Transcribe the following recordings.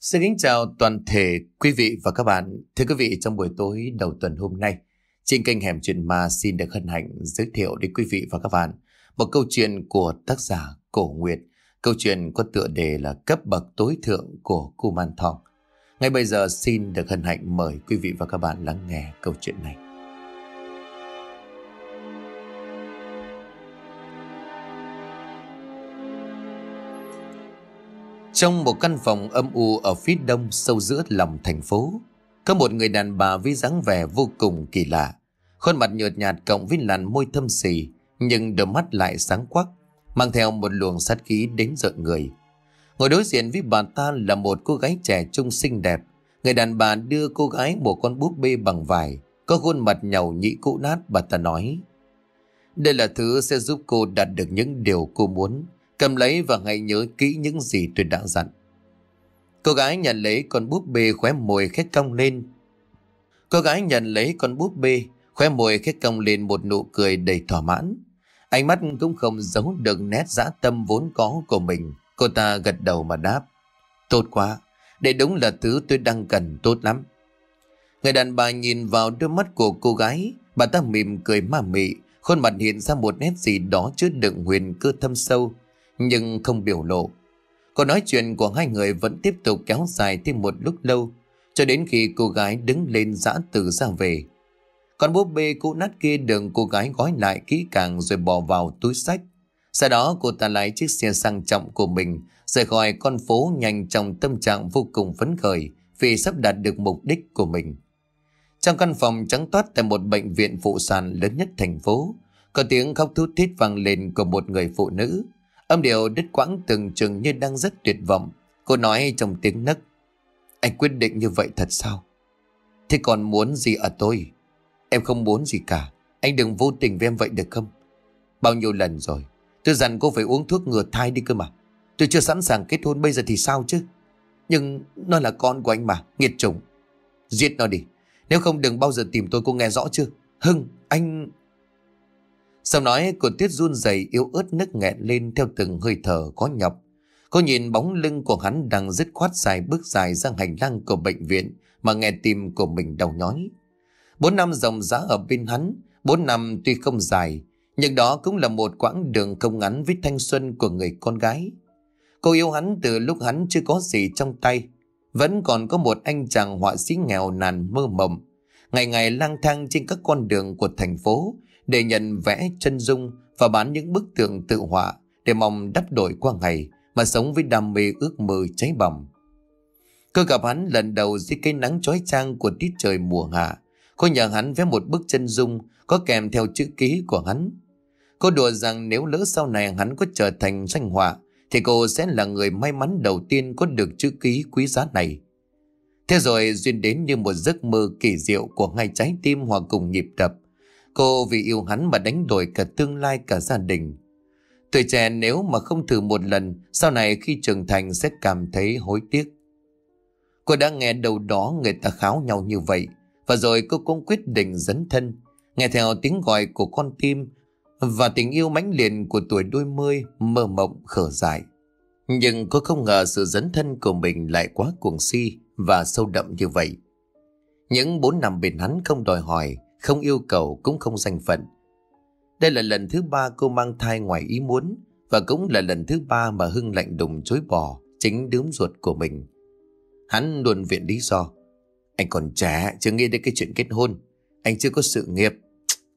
Xin kính chào toàn thể quý vị và các bạn. Thưa quý vị, trong buổi tối đầu tuần hôm nay, trên kênh Hẻm Chuyện Ma xin được hân hạnh giới thiệu đến quý vị và các bạn một câu chuyện của tác giả Cổ Nguyệt. Câu chuyện có tựa đề là Cấp bậc tối thượng của Kumanthong. Ngay bây giờ xin được hân hạnh mời quý vị và các bạn lắng nghe câu chuyện này. Trong một căn phòng âm u ở phía đông sâu giữa lòng thành phố, có một người đàn bà với dáng vẻ vô cùng kỳ lạ. Khuôn mặt nhợt nhạt cộng với làn môi thâm xì, nhưng đôi mắt lại sáng quắc, mang theo một luồng sát khí đến rợn người. Ngồi đối diện với bà ta là một cô gái trẻ trung xinh đẹp. Người đàn bà đưa cô gái một con búp bê bằng vải, có khuôn mặt nhầu nhĩ cũ nát bà ta nói. Đây là thứ sẽ giúp cô đạt được những điều cô muốn. Cầm lấy và hãy nhớ kỹ những gì tôi đã dặn. Cô gái nhận lấy con búp bê khóe môi khét cong lên. Cô gái nhận lấy con búp bê khóe môi khét cong lên một nụ cười đầy thỏa mãn. Ánh mắt cũng không giấu được nét dã tâm vốn có của mình. Cô ta gật đầu mà đáp. Tốt quá, đây đúng là thứ tôi đang cần tốt lắm. Người đàn bà nhìn vào đôi mắt của cô gái, bà ta mỉm cười ma mị, khuôn mặt hiện ra một nét gì đó chứa đựng huyền cơ thâm sâu nhưng không biểu lộ. Câu nói chuyện của hai người vẫn tiếp tục kéo dài thêm một lúc lâu, cho đến khi cô gái đứng lên giã từ ra về. Con búp bê cũ nát kia đường cô gái gói lại kỹ càng rồi bỏ vào túi sách. Sau đó cô ta lái chiếc xe sang trọng của mình, rời khỏi con phố nhanh trong tâm trạng vô cùng phấn khởi vì sắp đạt được mục đích của mình. Trong căn phòng trắng toát tại một bệnh viện phụ sản lớn nhất thành phố, có tiếng khóc thút thít vang lên của một người phụ nữ. Âm điệu đứt quãng từng chừng như đang rất tuyệt vọng. Cô nói trong tiếng nấc. Anh quyết định như vậy thật sao? Thế còn muốn gì ở tôi? Em không muốn gì cả. Anh đừng vô tình với em vậy được không? Bao nhiêu lần rồi. Tôi dặn cô phải uống thuốc ngừa thai đi cơ mà. Tôi chưa sẵn sàng kết hôn bây giờ thì sao chứ? Nhưng nó là con của anh mà. Nghiệt chủng. Giết nó đi. Nếu không đừng bao giờ tìm tôi cô nghe rõ chưa? Hưng, anh... Sau nói cô Tuyết run rẩy yếu ớt nức nghẹn lên theo từng hơi thở có nhọc. Cô nhìn bóng lưng của hắn đang dứt khoát dài bước dài ra hành lang của bệnh viện mà nghe tim của mình đau nhói. Bốn năm dòng rã ở bên hắn, bốn năm tuy không dài, nhưng đó cũng là một quãng đường không ngắn với thanh xuân của người con gái. Cô yêu hắn từ lúc hắn chưa có gì trong tay, vẫn còn có một anh chàng họa sĩ nghèo nàn mơ mộng, ngày ngày lang thang trên các con đường của thành phố, để nhận vẽ chân dung và bán những bức tượng tự họa để mong đắp đổi qua ngày mà sống với đam mê ước mơ cháy bỏng. Cơ gặp hắn lần đầu dưới cây nắng chói trang của tiết trời mùa hạ. Cô nhờ hắn vẽ một bức chân dung có kèm theo chữ ký của hắn. Cô đùa rằng nếu lỡ sau này hắn có trở thành danh họa thì cô sẽ là người may mắn đầu tiên có được chữ ký quý giá này. Thế rồi duyên đến như một giấc mơ kỳ diệu của hai trái tim hòa cùng nhịp đập Cô vì yêu hắn mà đánh đổi cả tương lai cả gia đình. Tuổi trẻ nếu mà không thử một lần, sau này khi trưởng thành sẽ cảm thấy hối tiếc. Cô đã nghe đầu đó người ta kháo nhau như vậy, và rồi cô cũng quyết định dấn thân, nghe theo tiếng gọi của con tim và tình yêu mãnh liệt của tuổi đôi mươi mơ mộng khở dài. Nhưng cô không ngờ sự dấn thân của mình lại quá cuồng si và sâu đậm như vậy. Những bốn năm bên hắn không đòi hỏi, không yêu cầu cũng không danh phận. Đây là lần thứ ba cô mang thai ngoài ý muốn và cũng là lần thứ ba mà Hưng lạnh đùng chối bỏ chính đứa ruột của mình. Hắn luôn viện lý do. Anh còn trẻ, chưa nghĩ đến cái chuyện kết hôn. Anh chưa có sự nghiệp,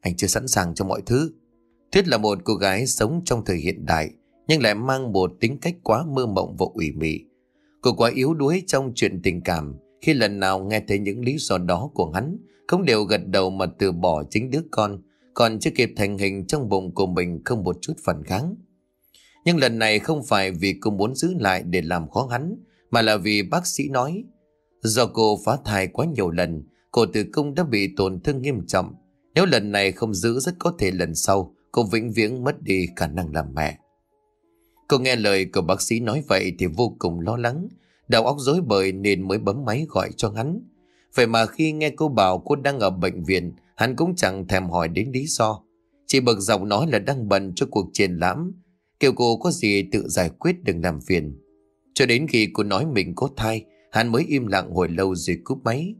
anh chưa sẵn sàng cho mọi thứ. Thuyết là một cô gái sống trong thời hiện đại nhưng lại mang một tính cách quá mơ mộng và ủy mị. Cô quá yếu đuối trong chuyện tình cảm khi lần nào nghe thấy những lý do đó của hắn cũng đều gật đầu mà từ bỏ chính đứa con Còn chưa kịp thành hình trong bụng của mình không một chút phản kháng Nhưng lần này không phải vì cô muốn giữ lại để làm khó hắn Mà là vì bác sĩ nói Do cô phá thai quá nhiều lần Cổ tử cung đã bị tổn thương nghiêm trọng Nếu lần này không giữ rất có thể lần sau Cô vĩnh viễn mất đi khả năng làm mẹ Cô nghe lời của bác sĩ nói vậy thì vô cùng lo lắng Đầu óc rối bời nên mới bấm máy gọi cho hắn Vậy mà khi nghe cô bảo cô đang ở bệnh viện, hắn cũng chẳng thèm hỏi đến lý do. Chỉ bực giọng nói là đang bận cho cuộc triển lãm. Kêu cô có gì tự giải quyết đừng làm phiền. Cho đến khi cô nói mình có thai, hắn mới im lặng hồi lâu rồi cúp máy.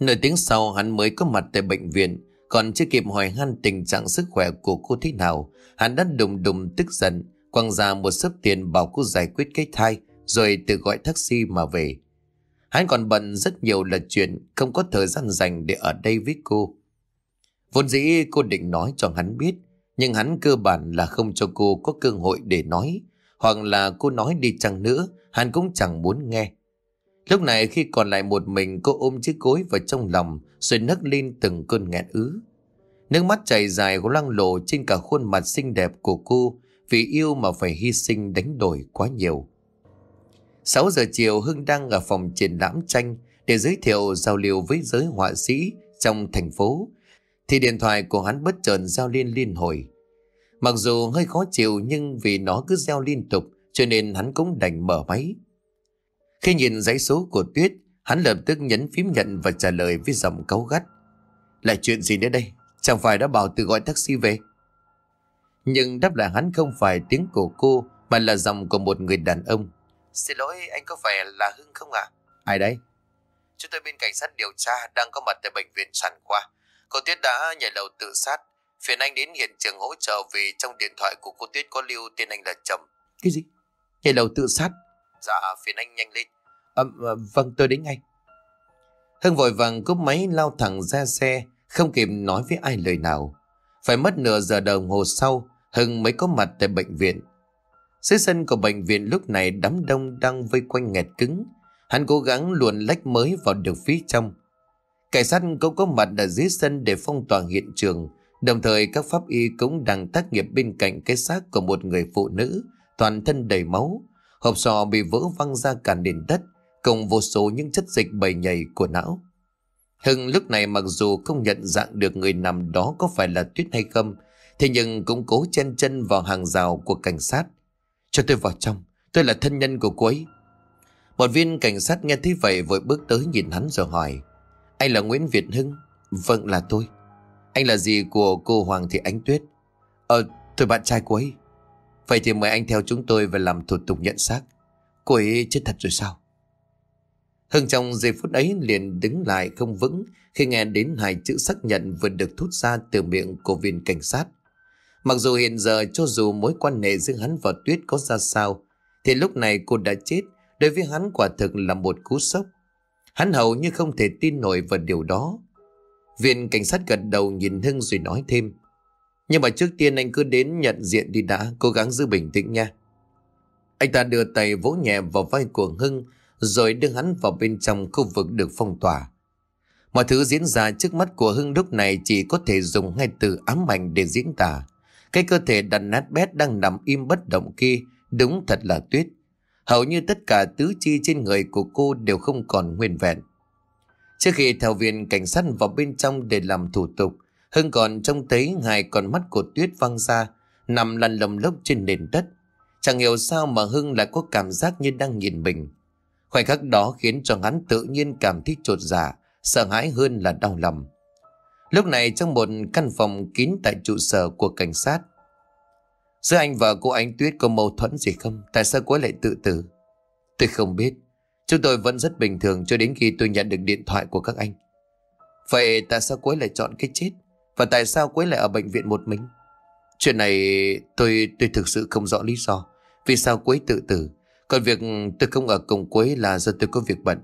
Nửa tiếng sau hắn mới có mặt tại bệnh viện, còn chưa kịp hỏi han tình trạng sức khỏe của cô thế nào, hắn đã đùng đùng tức giận, quăng ra một sấp tiền bảo cô giải quyết cái thai, rồi tự gọi taxi mà về. Hắn còn bận rất nhiều là chuyện không có thời gian dành để ở đây với cô. Vốn dĩ cô định nói cho hắn biết, nhưng hắn cơ bản là không cho cô có cơ hội để nói, hoặc là cô nói đi chăng nữa, hắn cũng chẳng muốn nghe. Lúc này khi còn lại một mình cô ôm chiếc gối vào trong lòng rồi nấc lên từng cơn nghẹn ứ. Nước mắt chảy dài của lăng lộ trên cả khuôn mặt xinh đẹp của cô vì yêu mà phải hy sinh đánh đổi quá nhiều. 6 giờ chiều Hưng đang ở phòng triển lãm tranh để giới thiệu giao lưu với giới họa sĩ trong thành phố thì điện thoại của hắn bất chợt giao liên liên hồi. Mặc dù hơi khó chịu nhưng vì nó cứ giao liên tục cho nên hắn cũng đành mở máy. Khi nhìn giấy số của Tuyết, hắn lập tức nhấn phím nhận và trả lời với giọng cáu gắt. Lại chuyện gì nữa đây? Chẳng phải đã bảo tự gọi taxi về? Nhưng đáp lại hắn không phải tiếng của cô mà là giọng của một người đàn ông. Xin lỗi, anh có phải là Hưng không ạ? À? Ai đấy? Chúng tôi bên cảnh sát điều tra đang có mặt tại bệnh viện sản khoa. Cô Tuyết đã nhảy lầu tự sát. Phiền anh đến hiện trường hỗ trợ vì trong điện thoại của cô Tuyết có lưu tên anh là Trầm. Cái gì? Nhảy lầu tự sát? Dạ, phiền anh nhanh lên. À, à, vâng, tôi đến ngay. Hưng vội vàng cúp máy lao thẳng ra xe, không kịp nói với ai lời nào. Phải mất nửa giờ đồng hồ sau, Hưng mới có mặt tại bệnh viện. Dưới sân của bệnh viện lúc này đám đông đang vây quanh nghẹt cứng. Hắn cố gắng luồn lách mới vào được phía trong. Cảnh sát cũng có mặt ở dưới sân để phong tỏa hiện trường. Đồng thời các pháp y cũng đang tác nghiệp bên cạnh cái xác của một người phụ nữ, toàn thân đầy máu. Hộp sò bị vỡ văng ra cả nền đất, cùng vô số những chất dịch bầy nhầy của não. Hưng lúc này mặc dù không nhận dạng được người nằm đó có phải là Tuyết hay không, thế nhưng cũng cố chen chân vào hàng rào của cảnh sát. Cho tôi vào trong Tôi là thân nhân của cô ấy Một viên cảnh sát nghe thấy vậy vội bước tới nhìn hắn rồi hỏi Anh là Nguyễn Việt Hưng Vâng là tôi Anh là gì của cô Hoàng Thị Ánh Tuyết Ờ tôi bạn trai cô ấy Vậy thì mời anh theo chúng tôi về làm thủ tục nhận xác Cô ấy chết thật rồi sao Hưng trong giây phút ấy liền đứng lại không vững Khi nghe đến hai chữ xác nhận vừa được thốt ra từ miệng của viên cảnh sát Mặc dù hiện giờ cho dù mối quan hệ giữa hắn và Tuyết có ra sao, thì lúc này cô đã chết, đối với hắn quả thực là một cú sốc. Hắn hầu như không thể tin nổi vào điều đó. Viên cảnh sát gật đầu nhìn Hưng rồi nói thêm. Nhưng mà trước tiên anh cứ đến nhận diện đi đã, cố gắng giữ bình tĩnh nha. Anh ta đưa tay vỗ nhẹ vào vai của Hưng, rồi đưa hắn vào bên trong khu vực được phong tỏa. Mọi thứ diễn ra trước mắt của Hưng lúc này chỉ có thể dùng hai từ ám ảnh để diễn tả. Cái cơ thể đàn nát bét đang nằm im bất động kia đúng thật là tuyết. Hầu như tất cả tứ chi trên người của cô đều không còn nguyên vẹn. Trước khi theo viên cảnh sát vào bên trong để làm thủ tục, Hưng còn trông thấy hai con mắt của tuyết văng ra, nằm lăn lồng lốc trên nền đất. Chẳng hiểu sao mà Hưng lại có cảm giác như đang nhìn mình. Khoảnh khắc đó khiến cho hắn tự nhiên cảm thấy trột dạ sợ hãi hơn là đau lòng. Lúc này trong một căn phòng kín tại trụ sở của cảnh sát. Giữa anh và cô Ánh Tuyết có mâu thuẫn gì không? Tại sao cô lại tự tử? Tôi không biết. Chúng tôi vẫn rất bình thường cho đến khi tôi nhận được điện thoại của các anh. Vậy tại sao cô lại chọn cái chết? Và tại sao cô lại ở bệnh viện một mình? Chuyện này tôi tôi thực sự không rõ lý do. Vì sao cô tự tử? Còn việc tôi không ở cùng cô là do tôi có việc bận.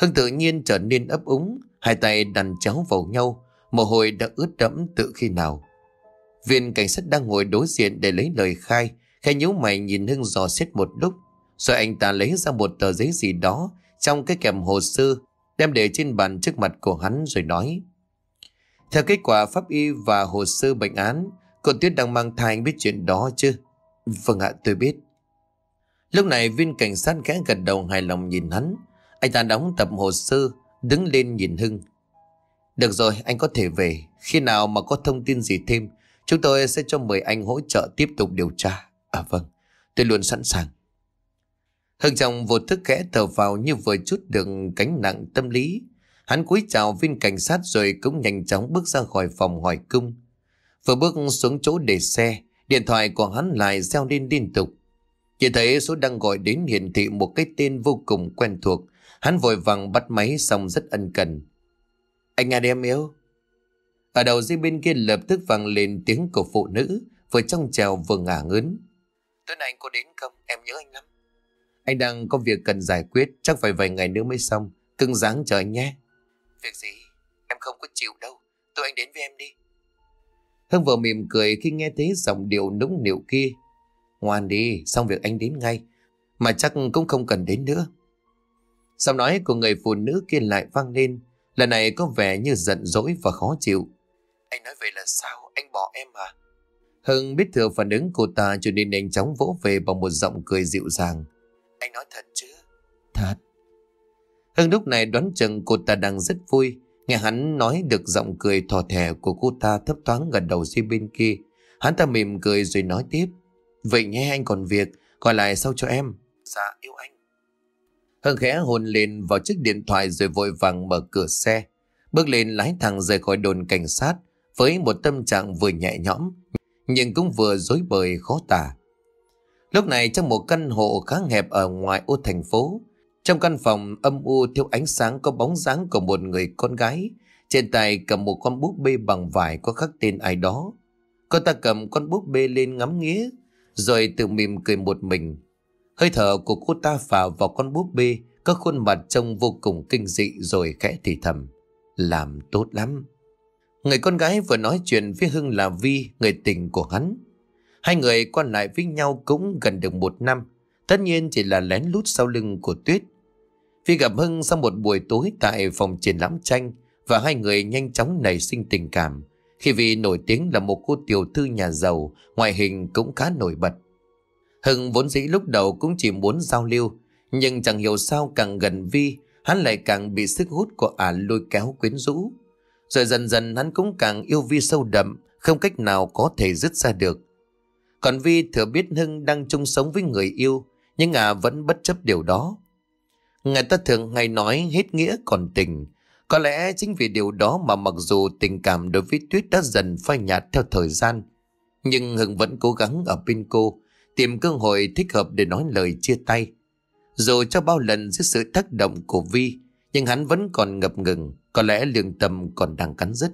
Hưng tự nhiên trở nên ấp úng. Hai tay đàn chéo vào nhau Mồ hôi đã ướt đẫm từ khi nào Viên cảnh sát đang ngồi đối diện để lấy lời khai Khai nhíu mày nhìn Hưng dò xét một lúc Rồi anh ta lấy ra một tờ giấy gì đó Trong cái kèm hồ sơ Đem để trên bàn trước mặt của hắn rồi nói Theo kết quả pháp y và hồ sơ bệnh án Cô Tuyết đang mang thai biết chuyện đó chứ Vâng ạ tôi biết Lúc này viên cảnh sát khẽ gật đầu hài lòng nhìn hắn Anh ta đóng tập hồ sơ Đứng lên nhìn Hưng Được rồi anh có thể về Khi nào mà có thông tin gì thêm Chúng tôi sẽ cho mời anh hỗ trợ tiếp tục điều tra À vâng tôi luôn sẵn sàng Hưng chồng vô thức kẽ thở vào Như vừa chút được cánh nặng tâm lý Hắn cúi chào viên cảnh sát rồi cũng nhanh chóng bước ra khỏi phòng hỏi cung. Vừa bước xuống chỗ để xe, điện thoại của hắn lại reo lên liên tục. Chỉ thấy số đang gọi đến hiển thị một cái tên vô cùng quen thuộc, Hắn vội vàng bắt máy xong rất ân cần. Anh nghe em yêu. Ở đầu dây bên kia lập tức vang lên tiếng của phụ nữ, vừa trong trèo vừa ngả ngớn. nay Anh có đến không? Em nhớ anh lắm. Anh đang có việc cần giải quyết, chắc phải vài ngày nữa mới xong. Cưng dáng chờ anh nhé. Việc gì? Em không có chịu đâu. Tụi anh đến với em đi. Hưng vừa mỉm cười khi nghe thấy giọng điệu nũng nịu kia. Ngoan đi, xong việc anh đến ngay. Mà chắc cũng không cần đến nữa. Giọng nói của người phụ nữ kia lại vang lên, lần này có vẻ như giận dỗi và khó chịu. Anh nói vậy là sao? Anh bỏ em à? Hưng biết thừa phản ứng cô ta cho nên nhanh chóng vỗ về bằng một giọng cười dịu dàng. Anh nói thật chứ? Thật. Hưng lúc này đoán chừng cô ta đang rất vui. Nghe hắn nói được giọng cười thò thẻ của cô ta thấp thoáng gần đầu dưới bên kia. Hắn ta mỉm cười rồi nói tiếp. Vậy nhé anh còn việc, gọi lại sau cho em. Dạ yêu anh. Hưng khẽ hôn lên vào chiếc điện thoại rồi vội vàng mở cửa xe. Bước lên lái thẳng rời khỏi đồn cảnh sát với một tâm trạng vừa nhẹ nhõm nhưng cũng vừa dối bời khó tả. Lúc này trong một căn hộ khá hẹp ở ngoài ô thành phố, trong căn phòng âm u thiếu ánh sáng có bóng dáng của một người con gái, trên tay cầm một con búp bê bằng vải có khắc tên ai đó. Cô ta cầm con búp bê lên ngắm nghía, rồi tự mỉm cười một mình. Hơi thở của cô ta phả vào con búp bê, các khuôn mặt trông vô cùng kinh dị rồi khẽ thì thầm. Làm tốt lắm. Người con gái vừa nói chuyện với Hưng là Vi, người tình của hắn. Hai người quan lại với nhau cũng gần được một năm, tất nhiên chỉ là lén lút sau lưng của Tuyết. Vi gặp Hưng sau một buổi tối tại phòng triển lãm tranh và hai người nhanh chóng nảy sinh tình cảm khi Vi nổi tiếng là một cô tiểu thư nhà giàu, ngoại hình cũng khá nổi bật. Hưng vốn dĩ lúc đầu cũng chỉ muốn giao lưu, nhưng chẳng hiểu sao càng gần Vi, hắn lại càng bị sức hút của ả lôi kéo quyến rũ. Rồi dần dần hắn cũng càng yêu Vi sâu đậm, không cách nào có thể dứt ra được. Còn Vi thừa biết Hưng đang chung sống với người yêu, nhưng ả vẫn bất chấp điều đó. Người ta thường hay nói hết nghĩa còn tình. Có lẽ chính vì điều đó mà mặc dù tình cảm đối với Tuyết đã dần phai nhạt theo thời gian, nhưng Hưng vẫn cố gắng ở bên cô, tìm cơ hội thích hợp để nói lời chia tay. Dù cho bao lần dưới sự tác động của Vi, nhưng hắn vẫn còn ngập ngừng, có lẽ lương tâm còn đang cắn rứt.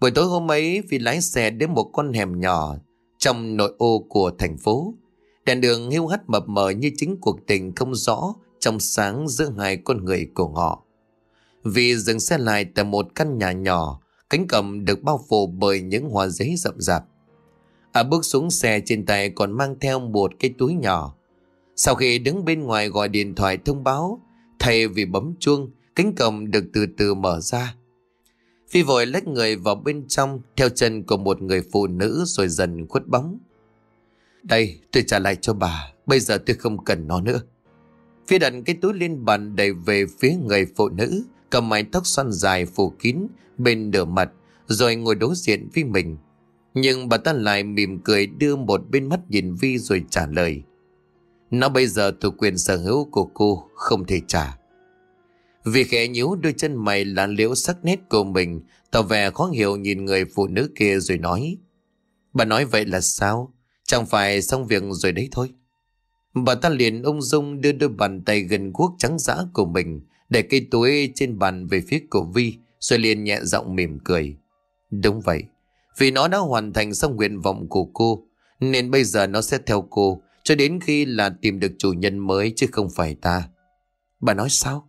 Buổi tối hôm ấy, Vi lái xe đến một con hẻm nhỏ trong nội ô của thành phố. Đèn đường hiu hắt mập mờ như chính cuộc tình không rõ trong sáng giữa hai con người của họ. Vì dừng xe lại tại một căn nhà nhỏ, cánh cầm được bao phủ bởi những hoa giấy rậm rạp. À bước xuống xe trên tay còn mang theo một cái túi nhỏ. Sau khi đứng bên ngoài gọi điện thoại thông báo, thầy vì bấm chuông, cánh cổng được từ từ mở ra. Phi vội lách người vào bên trong theo chân của một người phụ nữ rồi dần khuất bóng. Đây, tôi trả lại cho bà, bây giờ tôi không cần nó nữa. Phi đặt cái túi lên bàn đẩy về phía người phụ nữ, cầm mái tóc xoăn dài phủ kín bên nửa mặt rồi ngồi đối diện với mình. Nhưng bà ta lại mỉm cười đưa một bên mắt nhìn Vi rồi trả lời. Nó bây giờ thuộc quyền sở hữu của cô, không thể trả. Vì khẽ nhíu đôi chân mày là liễu sắc nét của mình, tỏ vẻ khó hiểu nhìn người phụ nữ kia rồi nói. Bà nói vậy là sao? Chẳng phải xong việc rồi đấy thôi. Bà ta liền ung dung đưa đôi bàn tay gần guốc trắng dã của mình để cây túi trên bàn về phía của Vi rồi liền nhẹ giọng mỉm cười. Đúng vậy, vì nó đã hoàn thành xong nguyện vọng của cô Nên bây giờ nó sẽ theo cô Cho đến khi là tìm được chủ nhân mới chứ không phải ta Bà nói sao?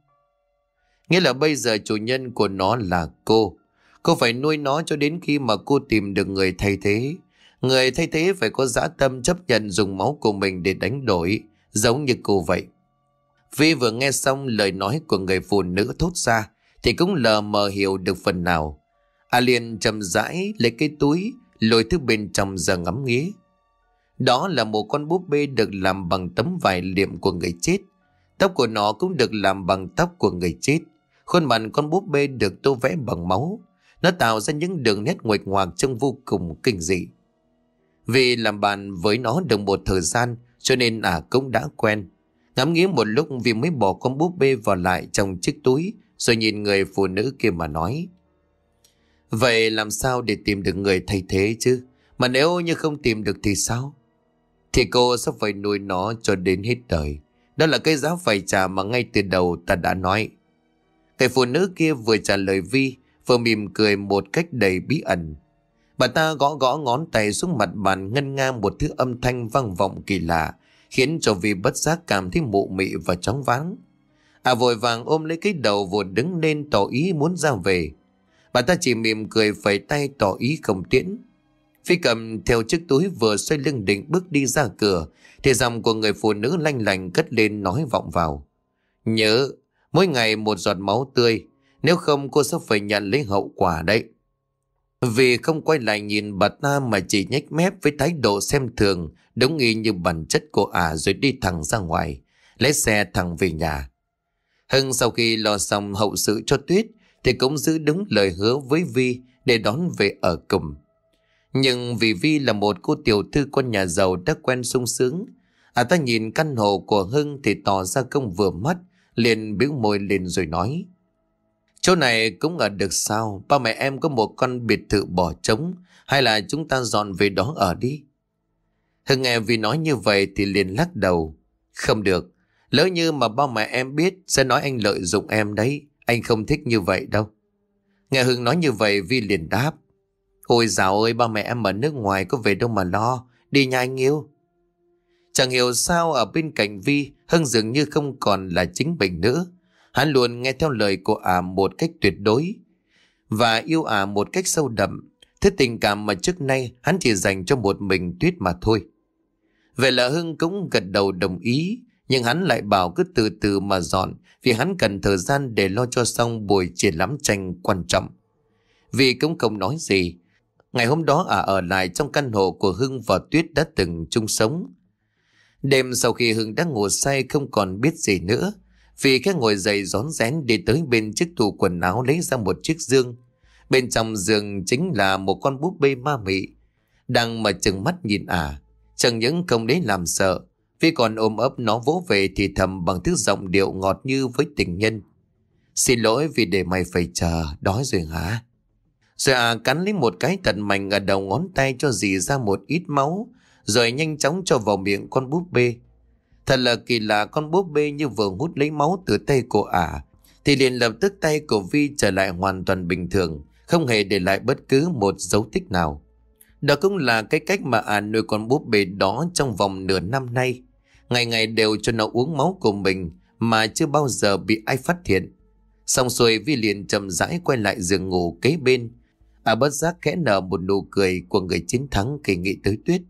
Nghĩa là bây giờ chủ nhân của nó là cô Cô phải nuôi nó cho đến khi mà cô tìm được người thay thế Người thay thế phải có dã tâm chấp nhận dùng máu của mình để đánh đổi Giống như cô vậy Vi vừa nghe xong lời nói của người phụ nữ thốt ra Thì cũng lờ mờ hiểu được phần nào A liền chậm rãi lấy cái túi lôi thứ bên trong ra ngắm nghía. Đó là một con búp bê được làm bằng tấm vải liệm của người chết. Tóc của nó cũng được làm bằng tóc của người chết. Khuôn mặt con búp bê được tô vẽ bằng máu. Nó tạo ra những đường nét nguệch ngoạc trông vô cùng kinh dị. Vì làm bạn với nó được một thời gian cho nên ả à cũng đã quen. Ngắm nghĩ một lúc vì mới bỏ con búp bê vào lại trong chiếc túi rồi nhìn người phụ nữ kia mà nói. Vậy làm sao để tìm được người thay thế chứ? Mà nếu như không tìm được thì sao? Thì cô sẽ phải nuôi nó cho đến hết đời. Đó là cái giá phải trả mà ngay từ đầu ta đã nói. Cái phụ nữ kia vừa trả lời Vi, vừa mỉm cười một cách đầy bí ẩn. Bà ta gõ gõ ngón tay xuống mặt bàn ngân nga một thứ âm thanh vang vọng kỳ lạ, khiến cho Vi bất giác cảm thấy mụ mị và chóng váng. À vội vàng ôm lấy cái đầu vừa đứng lên tỏ ý muốn ra về. Bà ta chỉ mỉm cười phẩy tay tỏ ý không tiễn. Phi cầm theo chiếc túi vừa xoay lưng định bước đi ra cửa thì dòng của người phụ nữ lanh lành cất lên nói vọng vào. Nhớ, mỗi ngày một giọt máu tươi, nếu không cô sẽ phải nhận lấy hậu quả đấy. Vì không quay lại nhìn bà ta mà chỉ nhếch mép với thái độ xem thường, đúng nghi như bản chất của ả rồi đi thẳng ra ngoài, lấy xe thẳng về nhà. Hưng sau khi lo xong hậu sự cho Tuyết, thì cũng giữ đúng lời hứa với Vi để đón về ở cùng. Nhưng vì Vi là một cô tiểu thư con nhà giàu đã quen sung sướng, à ta nhìn căn hộ của Hưng thì tỏ ra không vừa mắt, liền bĩu môi lên rồi nói. Chỗ này cũng ở được sao, ba mẹ em có một con biệt thự bỏ trống, hay là chúng ta dọn về đó ở đi. Hưng nghe Vi nói như vậy thì liền lắc đầu. Không được, lỡ như mà ba mẹ em biết sẽ nói anh lợi dụng em đấy. Anh không thích như vậy đâu. Nghe Hưng nói như vậy Vi liền đáp. Ôi dào ơi ba mẹ em ở nước ngoài có về đâu mà lo. Đi nha anh yêu. Chẳng hiểu sao ở bên cạnh Vi Hưng dường như không còn là chính mình nữa. Hắn luôn nghe theo lời của ả à một cách tuyệt đối. Và yêu ả à một cách sâu đậm. Thế tình cảm mà trước nay hắn chỉ dành cho một mình Tuyết mà thôi. Vậy là Hưng cũng gật đầu đồng ý, nhưng hắn lại bảo cứ từ từ mà dọn, vì hắn cần thời gian để lo cho xong buổi triển lãm tranh quan trọng. Vì cũng không nói gì, ngày hôm đó ả à ở lại trong căn hộ của Hưng và Tuyết đã từng chung sống. Đêm sau khi Hưng đã ngủ say không còn biết gì nữa, vì khẽ ngồi dậy rón rén đi tới bên chiếc tủ quần áo lấy ra một chiếc giường. Bên trong giường chính là một con búp bê ma mị, đang mà chừng mắt nhìn ả, à. chẳng những không đấy làm sợ, Phi còn ôm ấp nó vỗ về thì thầm bằng thứ giọng điệu ngọt như với tình nhân. Xin lỗi vì để mày phải chờ, đói rồi hả? Rồi à cắn lấy một cái thật mạnh ở đầu ngón tay cho dì ra một ít máu, rồi nhanh chóng cho vào miệng con búp bê. Thật là kỳ lạ con búp bê như vừa hút lấy máu từ tay của ả, à, thì liền lập tức tay của Vi trở lại hoàn toàn bình thường, không hề để lại bất cứ một dấu tích nào. Đó cũng là cái cách mà ả à nuôi con búp bê đó trong vòng nửa năm nay. Ngày ngày đều cho nó uống máu của mình mà chưa bao giờ bị ai phát hiện. Xong xuôi Vi liền chậm rãi quay lại giường ngủ kế bên. À bất giác khẽ nở một nụ cười của người chiến thắng kỳ nghị tới tuyết.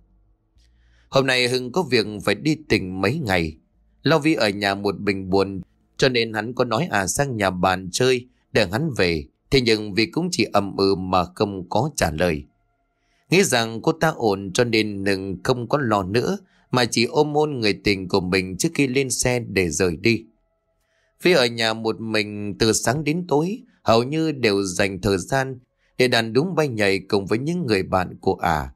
Hôm nay Hưng có việc phải đi tỉnh mấy ngày. Lo Vi ở nhà một bình buồn cho nên hắn có nói à sang nhà bạn chơi để hắn về. Thế nhưng Vi cũng chỉ ầm ừ mà không có trả lời. Nghĩ rằng cô ta ổn cho nên đừng không có lo nữa mà chỉ ôm hôn người tình của mình trước khi lên xe để rời đi. Phi ở nhà một mình từ sáng đến tối, hầu như đều dành thời gian để đàn đúng bay nhảy cùng với những người bạn của ả. À.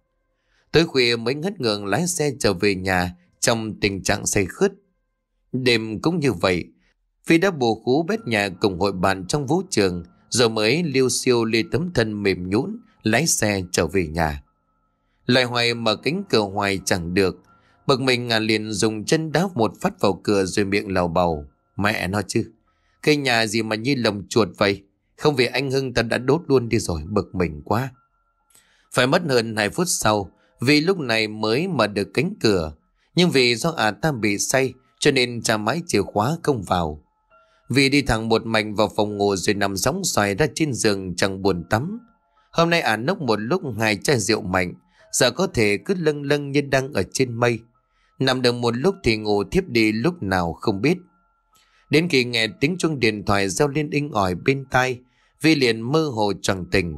Tới khuya mới ngất ngường lái xe trở về nhà trong tình trạng say khướt. Đêm cũng như vậy, Phi đã bù khú bếp nhà cùng hội bạn trong vũ trường, rồi mới liêu siêu lê tấm thân mềm nhũn lái xe trở về nhà. Lại hoài mở cánh cửa hoài chẳng được, Bực mình à liền dùng chân đá một phát vào cửa rồi miệng lầu bầu. Mẹ nó chứ. Cây nhà gì mà như lồng chuột vậy. Không vì anh Hưng ta đã đốt luôn đi rồi. Bực mình quá. Phải mất hơn 2 phút sau. Vì lúc này mới mở được cánh cửa. Nhưng vì do à ta bị say cho nên cha máy chìa khóa không vào. Vì đi thẳng một mảnh vào phòng ngủ rồi nằm sóng xoài ra trên giường chẳng buồn tắm. Hôm nay à nốc một lúc ngài chai rượu mạnh, giờ có thể cứ lâng lâng như đang ở trên mây. Nằm được một lúc thì ngủ thiếp đi lúc nào không biết Đến khi nghe tiếng chuông điện thoại reo lên inh ỏi bên tai Vi liền mơ hồ chẳng tỉnh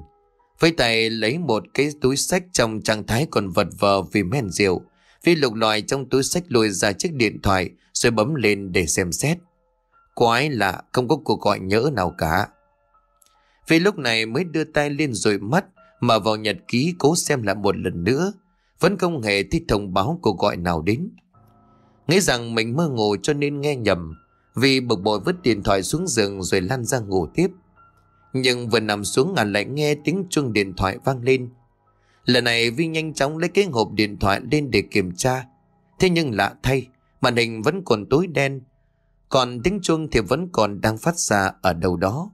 Với tay lấy một cái túi sách trong trạng thái còn vật vờ vì men rượu Vi lục lọi trong túi sách lôi ra chiếc điện thoại Rồi bấm lên để xem xét Quái lạ không có cuộc gọi nhỡ nào cả Vi lúc này mới đưa tay lên rồi mắt Mà vào nhật ký cố xem lại một lần nữa vẫn không hề thích thông báo cuộc gọi nào đến. Nghĩ rằng mình mơ ngủ cho nên nghe nhầm, vì bực bội vứt điện thoại xuống giường rồi lăn ra ngủ tiếp. Nhưng vừa nằm xuống ngàn lại nghe tiếng chuông điện thoại vang lên. Lần này Vi nhanh chóng lấy cái hộp điện thoại lên để kiểm tra. Thế nhưng lạ thay, màn hình vẫn còn tối đen, còn tiếng chuông thì vẫn còn đang phát ra ở đâu đó.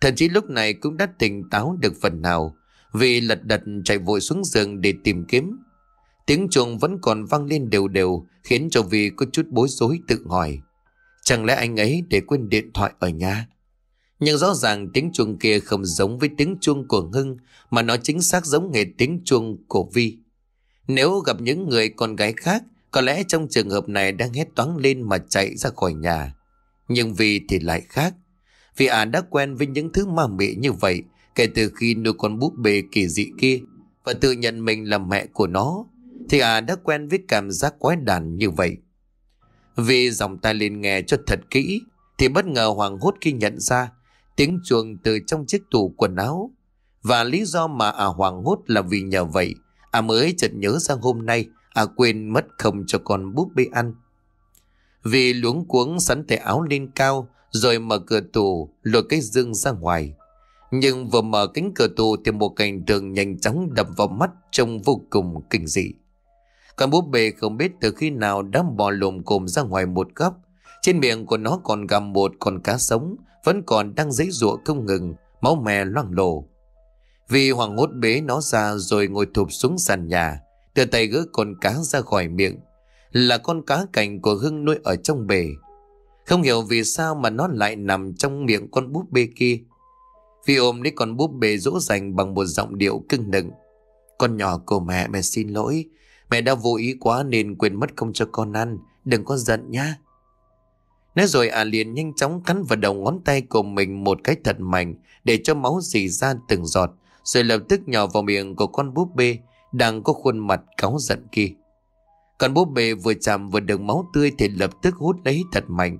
Thậm chí lúc này cũng đã tỉnh táo được phần nào. Vì lật đật chạy vội xuống giường để tìm kiếm Tiếng chuông vẫn còn vang lên đều đều Khiến cho Vi có chút bối rối tự hỏi Chẳng lẽ anh ấy để quên điện thoại ở nhà Nhưng rõ ràng tiếng chuông kia không giống với tiếng chuông của Hưng Mà nó chính xác giống hệ tiếng chuông của Vi Nếu gặp những người con gái khác Có lẽ trong trường hợp này đang hét toáng lên mà chạy ra khỏi nhà Nhưng Vi thì lại khác Vì à đã quen với những thứ ma mị như vậy kể từ khi nuôi con búp bê kỳ dị kia và tự nhận mình là mẹ của nó thì à đã quen với cảm giác quái đản như vậy. Vì dòng tai lên nghe cho thật kỹ thì bất ngờ hoàng hốt khi nhận ra tiếng chuông từ trong chiếc tủ quần áo và lý do mà à hoàng hốt là vì nhờ vậy à mới chợt nhớ ra hôm nay à quên mất không cho con búp bê ăn. Vì luống cuống sắn tay áo lên cao rồi mở cửa tủ lột cái dương ra ngoài. Nhưng vừa mở cánh cửa tù thì một cảnh tượng nhanh chóng đập vào mắt trông vô cùng kinh dị. Con búp bê không biết từ khi nào đã bò lồm cồm ra ngoài một góc. Trên miệng của nó còn gặm một con cá sống, vẫn còn đang dãy ruộng không ngừng, máu mè loang lổ. Vì hoàng hốt bế nó ra rồi ngồi thụp xuống sàn nhà, đưa tay gỡ con cá ra khỏi miệng. Là con cá cảnh của Hưng nuôi ở trong bể. Không hiểu vì sao mà nó lại nằm trong miệng con búp bê kia. Phi ôm lấy con búp bê dỗ dành bằng một giọng điệu cưng nựng. Con nhỏ của mẹ, mẹ xin lỗi. Mẹ đã vô ý quá nên quên mất không cho con ăn. Đừng có giận nhá. Nói rồi à liền nhanh chóng cắn vào đầu ngón tay của mình một cái thật mạnh để cho máu dì ra từng giọt. Rồi lập tức nhỏ vào miệng của con búp bê đang có khuôn mặt cáu giận kia. Con búp bê vừa chạm vừa đường máu tươi thì lập tức hút lấy thật mạnh.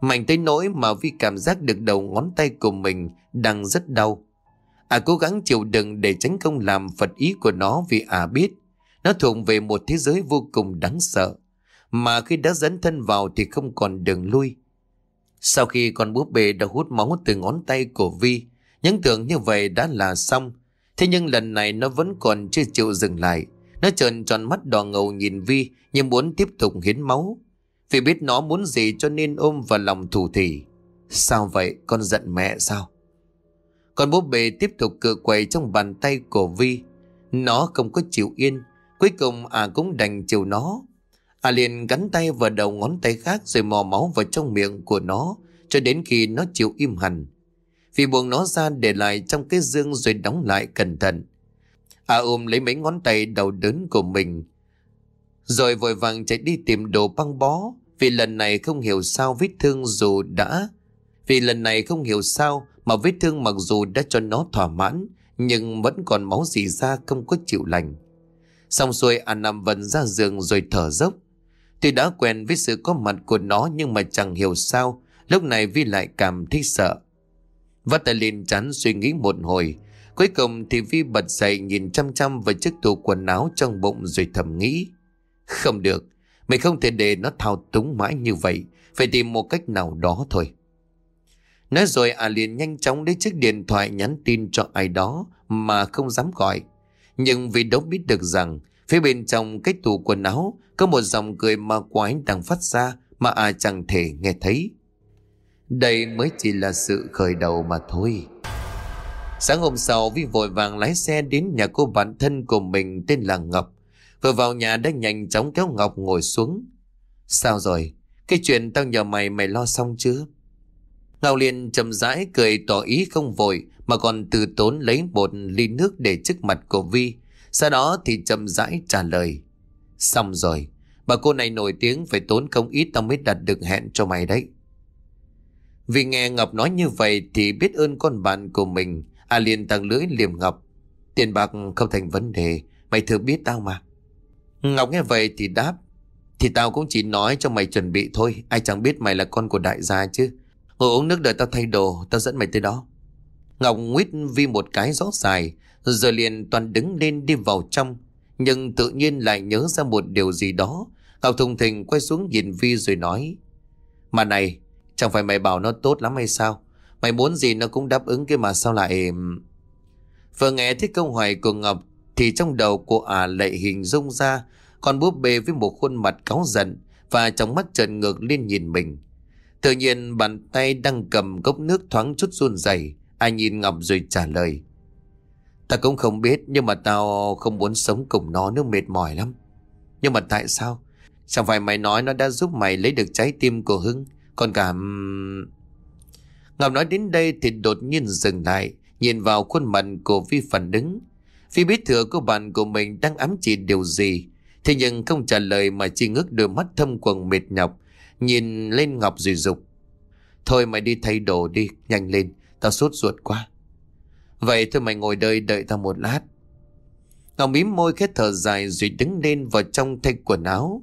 Mạnh tới nỗi mà Vi cảm giác được đầu ngón tay của mình đang rất đau. À cố gắng chịu đựng để tránh không làm phật ý của nó vì à biết nó thuộc về một thế giới vô cùng đáng sợ. Mà khi đã dẫn thân vào thì không còn đường lui. Sau khi con búp bê đã hút máu từ ngón tay của Vi, những tưởng như vậy đã là xong. Thế nhưng lần này nó vẫn còn chưa chịu dừng lại. Nó trợn tròn mắt đỏ ngầu nhìn Vi như muốn tiếp tục hiến máu. Vì biết nó muốn gì cho nên ôm vào lòng thủ thỉ Sao vậy con giận mẹ sao Con búp bê tiếp tục cựa quậy trong bàn tay của Vi Nó không có chịu yên Cuối cùng à cũng đành chiều nó À liền gắn tay vào đầu ngón tay khác Rồi mò máu vào trong miệng của nó Cho đến khi nó chịu im hẳn Vì buông nó ra để lại trong cái dương Rồi đóng lại cẩn thận À ôm lấy mấy ngón tay đầu đớn của mình rồi vội vàng chạy đi tìm đồ băng bó Vì lần này không hiểu sao vết thương dù đã Vì lần này không hiểu sao Mà vết thương mặc dù đã cho nó thỏa mãn Nhưng vẫn còn máu dì ra không có chịu lành Xong xuôi An à Nam vẫn ra giường rồi thở dốc Tuy đã quen với sự có mặt của nó Nhưng mà chẳng hiểu sao Lúc này Vi lại cảm thấy sợ Vắt tay lên chán suy nghĩ một hồi Cuối cùng thì Vi bật dậy nhìn chăm chăm vào chiếc tủ quần áo trong bụng rồi thầm nghĩ không được, mày không thể để nó thao túng mãi như vậy, phải tìm một cách nào đó thôi. Nói rồi à liền nhanh chóng lấy chiếc điện thoại nhắn tin cho ai đó mà không dám gọi. Nhưng vì đâu biết được rằng phía bên trong cái tủ quần áo có một dòng cười ma quái đang phát ra mà à chẳng thể nghe thấy. Đây mới chỉ là sự khởi đầu mà thôi. Sáng hôm sau Vi vội vàng lái xe đến nhà cô bạn thân của mình tên là Ngọc Vừa vào nhà đã nhanh chóng kéo Ngọc ngồi xuống Sao rồi Cái chuyện tao nhờ mày mày lo xong chưa Ngọc liền chậm rãi cười tỏ ý không vội Mà còn từ tốn lấy một ly nước để trước mặt của Vi Sau đó thì chậm rãi trả lời Xong rồi Bà cô này nổi tiếng phải tốn không ít tao mới đặt được hẹn cho mày đấy Vì nghe Ngọc nói như vậy thì biết ơn con bạn của mình À liền tăng lưỡi liềm Ngọc Tiền bạc không thành vấn đề Mày thừa biết tao mà Ngọc nghe vậy thì đáp Thì tao cũng chỉ nói cho mày chuẩn bị thôi Ai chẳng biết mày là con của đại gia chứ Ngồi uống nước đợi tao thay đồ Tao dẫn mày tới đó Ngọc nguyết vi một cái rõ dài Rồi liền toàn đứng lên đi vào trong Nhưng tự nhiên lại nhớ ra một điều gì đó Ngọc thùng thình quay xuống nhìn Vi rồi nói Mà này Chẳng phải mày bảo nó tốt lắm hay sao Mày muốn gì nó cũng đáp ứng kia mà sao lại Vừa nghe thấy câu hỏi của Ngọc thì trong đầu cô ả à lại hình dung ra con búp bê với một khuôn mặt cáu giận và trong mắt trợn ngược lên nhìn mình. Tự nhiên bàn tay đang cầm cốc nước thoáng chút run rẩy, ai nhìn Ngọc rồi trả lời. Ta cũng không biết nhưng mà tao không muốn sống cùng nó nữa mệt mỏi lắm. Nhưng mà tại sao? Chẳng phải mày nói nó đã giúp mày lấy được trái tim của Hưng, còn cả... Ngọc nói đến đây thì đột nhiên dừng lại, nhìn vào khuôn mặt của Vi Phản đứng vì biết thừa cô bạn của mình đang ám chỉ điều gì Thế nhưng không trả lời mà chỉ ngước đôi mắt thâm quần mệt nhọc Nhìn lên Ngọc rồi dục Thôi mày đi thay đồ đi, nhanh lên, tao sốt ruột quá Vậy thôi mày ngồi đây đợi tao một lát Ngọc mím môi khét thở dài rồi đứng lên vào trong thay quần áo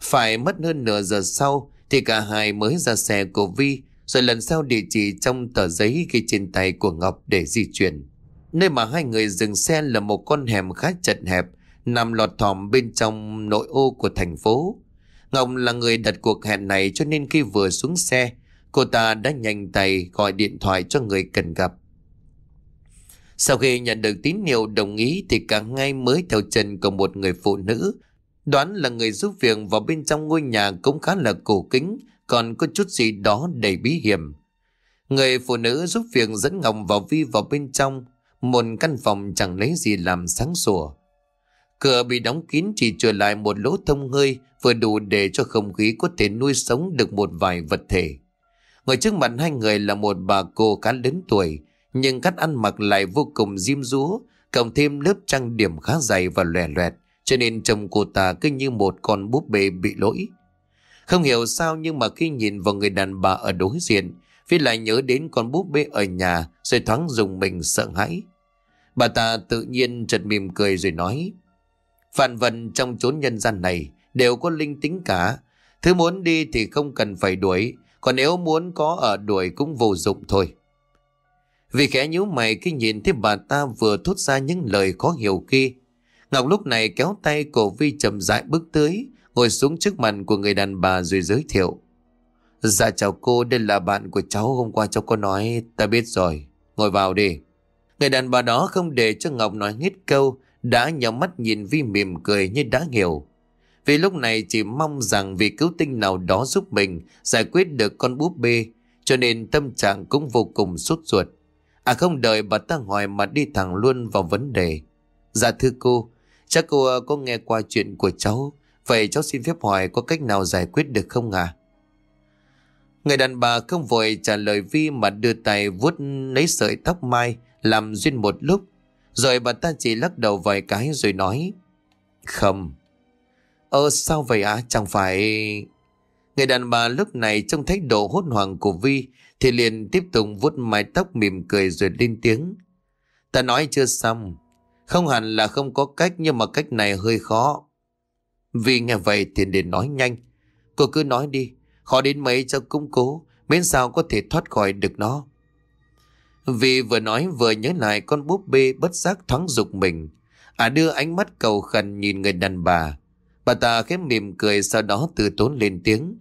Phải mất hơn nửa giờ sau thì cả hai mới ra xe của Vi rồi lần sau địa chỉ trong tờ giấy ghi trên tay của Ngọc để di chuyển. Nơi mà hai người dừng xe là một con hẻm khá chật hẹp, nằm lọt thỏm bên trong nội ô của thành phố. Ngọc là người đặt cuộc hẹn này cho nên khi vừa xuống xe, cô ta đã nhanh tay gọi điện thoại cho người cần gặp. Sau khi nhận được tín hiệu đồng ý thì cả ngay mới theo chân của một người phụ nữ. Đoán là người giúp việc vào bên trong ngôi nhà cũng khá là cổ kính, còn có chút gì đó đầy bí hiểm. Người phụ nữ giúp việc dẫn Ngọc vào Vi vào bên trong. Một căn phòng chẳng lấy gì làm sáng sủa. Cửa bị đóng kín chỉ trở lại một lỗ thông hơi vừa đủ để cho không khí có thể nuôi sống được một vài vật thể. Ngồi trước mặt hai người là một bà cô khá lớn tuổi, nhưng cách ăn mặc lại vô cùng diêm dúa, cộng thêm lớp trang điểm khá dày và lòe loẹt, cho nên chồng cô ta cứ như một con búp bê bị lỗi. Không hiểu sao nhưng mà khi nhìn vào người đàn bà ở đối diện, Phi lại nhớ đến con búp bê ở nhà rồi thoáng dùng mình sợ hãi. Bà ta tự nhiên chợt mỉm cười rồi nói. Phản vận trong chốn nhân gian này đều có linh tính cả. Thứ muốn đi thì không cần phải đuổi, còn nếu muốn có ở đuổi cũng vô dụng thôi. Vì khẽ nhíu mày khi nhìn thấy bà ta vừa thốt ra những lời khó hiểu kia. Ngọc lúc này kéo tay cổ vi chậm rãi bước tới, ngồi xuống trước mặt của người đàn bà rồi giới thiệu. Dạ chào cô, đây là bạn của cháu hôm qua cháu có nói, ta biết rồi. Ngồi vào đi. Người đàn bà đó không để cho Ngọc nói hết câu, đã nhắm mắt nhìn Vi mỉm cười như đã hiểu. Vì lúc này chỉ mong rằng vị cứu tinh nào đó giúp mình giải quyết được con búp bê, cho nên tâm trạng cũng vô cùng sốt ruột. À không đợi bà ta hỏi mà đi thẳng luôn vào vấn đề. Dạ thưa cô, chắc cô có nghe qua chuyện của cháu, vậy cháu xin phép hỏi có cách nào giải quyết được không ạ? À? Người đàn bà không vội trả lời Vi mà đưa tay vuốt lấy sợi tóc mai làm duyên một lúc. Rồi bà ta chỉ lắc đầu vài cái rồi nói Không Ờ sao vậy ạ à? chẳng phải Người đàn bà lúc này trông thấy độ hốt hoảng của Vi Thì liền tiếp tục vuốt mái tóc mỉm cười rồi lên tiếng Ta nói chưa xong Không hẳn là không có cách nhưng mà cách này hơi khó Vi nghe vậy thì liền nói nhanh Cô cứ nói đi Khó đến mấy cho cung cố Miễn sao có thể thoát khỏi được nó Vì vừa nói vừa nhớ lại Con búp bê bất giác thoáng dục mình À đưa ánh mắt cầu khẩn Nhìn người đàn bà Bà ta khẽ mỉm cười sau đó từ tốn lên tiếng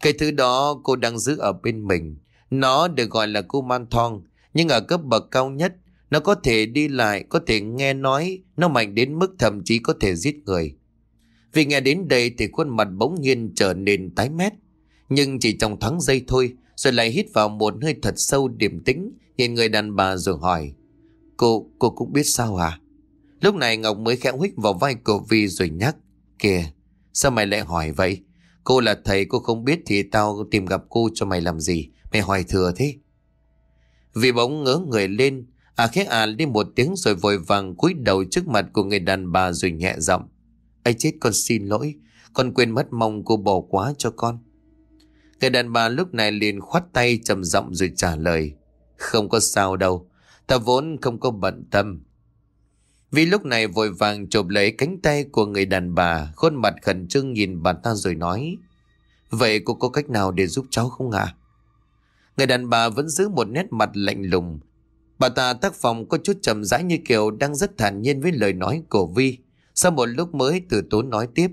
Cái thứ đó cô đang giữ ở bên mình Nó được gọi là cô man thong Nhưng ở cấp bậc cao nhất Nó có thể đi lại, có thể nghe nói Nó mạnh đến mức thậm chí có thể giết người Vì nghe đến đây thì khuôn mặt bỗng nhiên trở nên tái mét nhưng chỉ trong thoáng giây thôi Rồi lại hít vào một hơi thật sâu điềm tĩnh Nhìn người đàn bà rồi hỏi Cô, cô cũng biết sao à Lúc này Ngọc mới khẽ huých vào vai cô Vi rồi nhắc Kìa, sao mày lại hỏi vậy Cô là thầy cô không biết thì tao tìm gặp cô cho mày làm gì Mày hỏi thừa thế Vì bóng ngỡ người lên À khẽ à đi một tiếng rồi vội vàng cúi đầu trước mặt của người đàn bà rồi nhẹ giọng ấy chết con xin lỗi Con quên mất mong cô bỏ quá cho con Người đàn bà lúc này liền khoát tay trầm giọng rồi trả lời. Không có sao đâu, ta vốn không có bận tâm. Vì lúc này vội vàng chộp lấy cánh tay của người đàn bà, khuôn mặt khẩn trương nhìn bà ta rồi nói. Vậy cô có cách nào để giúp cháu không ạ? À? Người đàn bà vẫn giữ một nét mặt lạnh lùng. Bà ta tác phòng có chút trầm rãi như kiểu đang rất thản nhiên với lời nói của Vi. Sau một lúc mới từ tốn nói tiếp.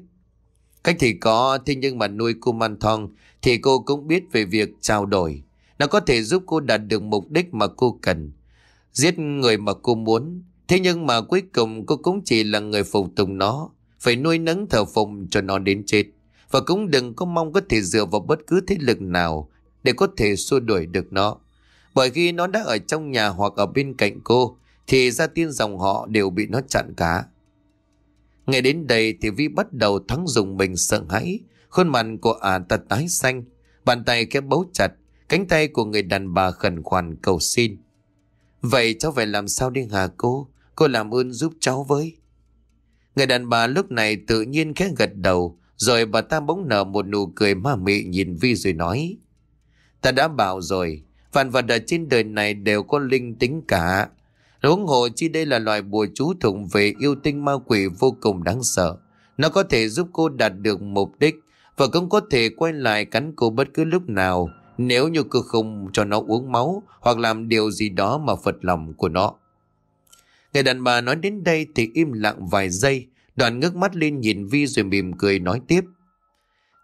Cách thì có, thế nhưng mà nuôi cô Man Thong thì cô cũng biết về việc trao đổi. Nó có thể giúp cô đạt được mục đích mà cô cần. Giết người mà cô muốn. Thế nhưng mà cuối cùng cô cũng chỉ là người phục tùng nó. Phải nuôi nấng thờ phụng cho nó đến chết. Và cũng đừng có mong có thể dựa vào bất cứ thế lực nào để có thể xua đuổi được nó. Bởi khi nó đã ở trong nhà hoặc ở bên cạnh cô thì gia tiên dòng họ đều bị nó chặn cá ngày đến đây thì Vi bắt đầu thắng dùng mình sợ hãi Khuôn mặt của ả ta tái xanh, bàn tay kép bấu chặt, cánh tay của người đàn bà khẩn khoản cầu xin. Vậy cháu phải làm sao đi hả cô? Cô làm ơn giúp cháu với. Người đàn bà lúc này tự nhiên khẽ gật đầu, rồi bà ta bỗng nở một nụ cười ma mị nhìn Vi rồi nói. Ta đã bảo rồi, vạn vật ở trên đời này đều có linh tính cả. Huống hồ chi đây là loài bùa chú thụng về yêu tinh ma quỷ vô cùng đáng sợ. Nó có thể giúp cô đạt được mục đích và cũng có thể quay lại cắn cô bất cứ lúc nào nếu như cô không cho nó uống máu hoặc làm điều gì đó mà phật lòng của nó. Người đàn bà nói đến đây thì im lặng vài giây, đoàn ngước mắt lên nhìn Vi rồi mỉm cười nói tiếp.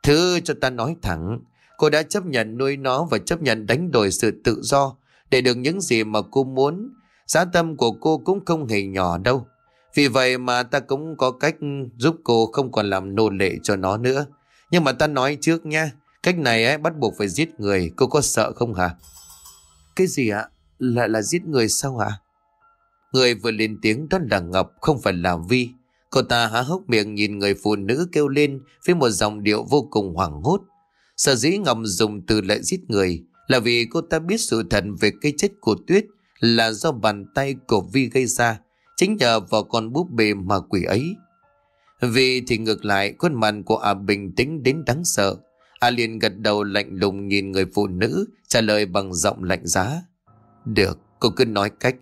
Thứ cho ta nói thẳng, cô đã chấp nhận nuôi nó và chấp nhận đánh đổi sự tự do để được những gì mà cô muốn. Giá tâm của cô cũng không hề nhỏ đâu. Vì vậy mà ta cũng có cách giúp cô không còn làm nô lệ cho nó nữa. Nhưng mà ta nói trước nha, cách này ấy, bắt buộc phải giết người, cô có sợ không hả? Cái gì ạ? lại là giết người sao hả Người vừa lên tiếng đó là Ngọc, không phải là Vi. Cô ta há hốc miệng nhìn người phụ nữ kêu lên với một dòng điệu vô cùng hoảng hốt. sợ dĩ Ngọc dùng từ lại giết người là vì cô ta biết sự thật về cái chết của Tuyết là do bàn tay của Vi gây ra, chính nhờ vào con búp bê ma quỷ ấy. Vì thì ngược lại khuôn mặt của ả à bình tĩnh đến đáng sợ A à liền gật đầu lạnh lùng nhìn người phụ nữ Trả lời bằng giọng lạnh giá Được cô cứ nói cách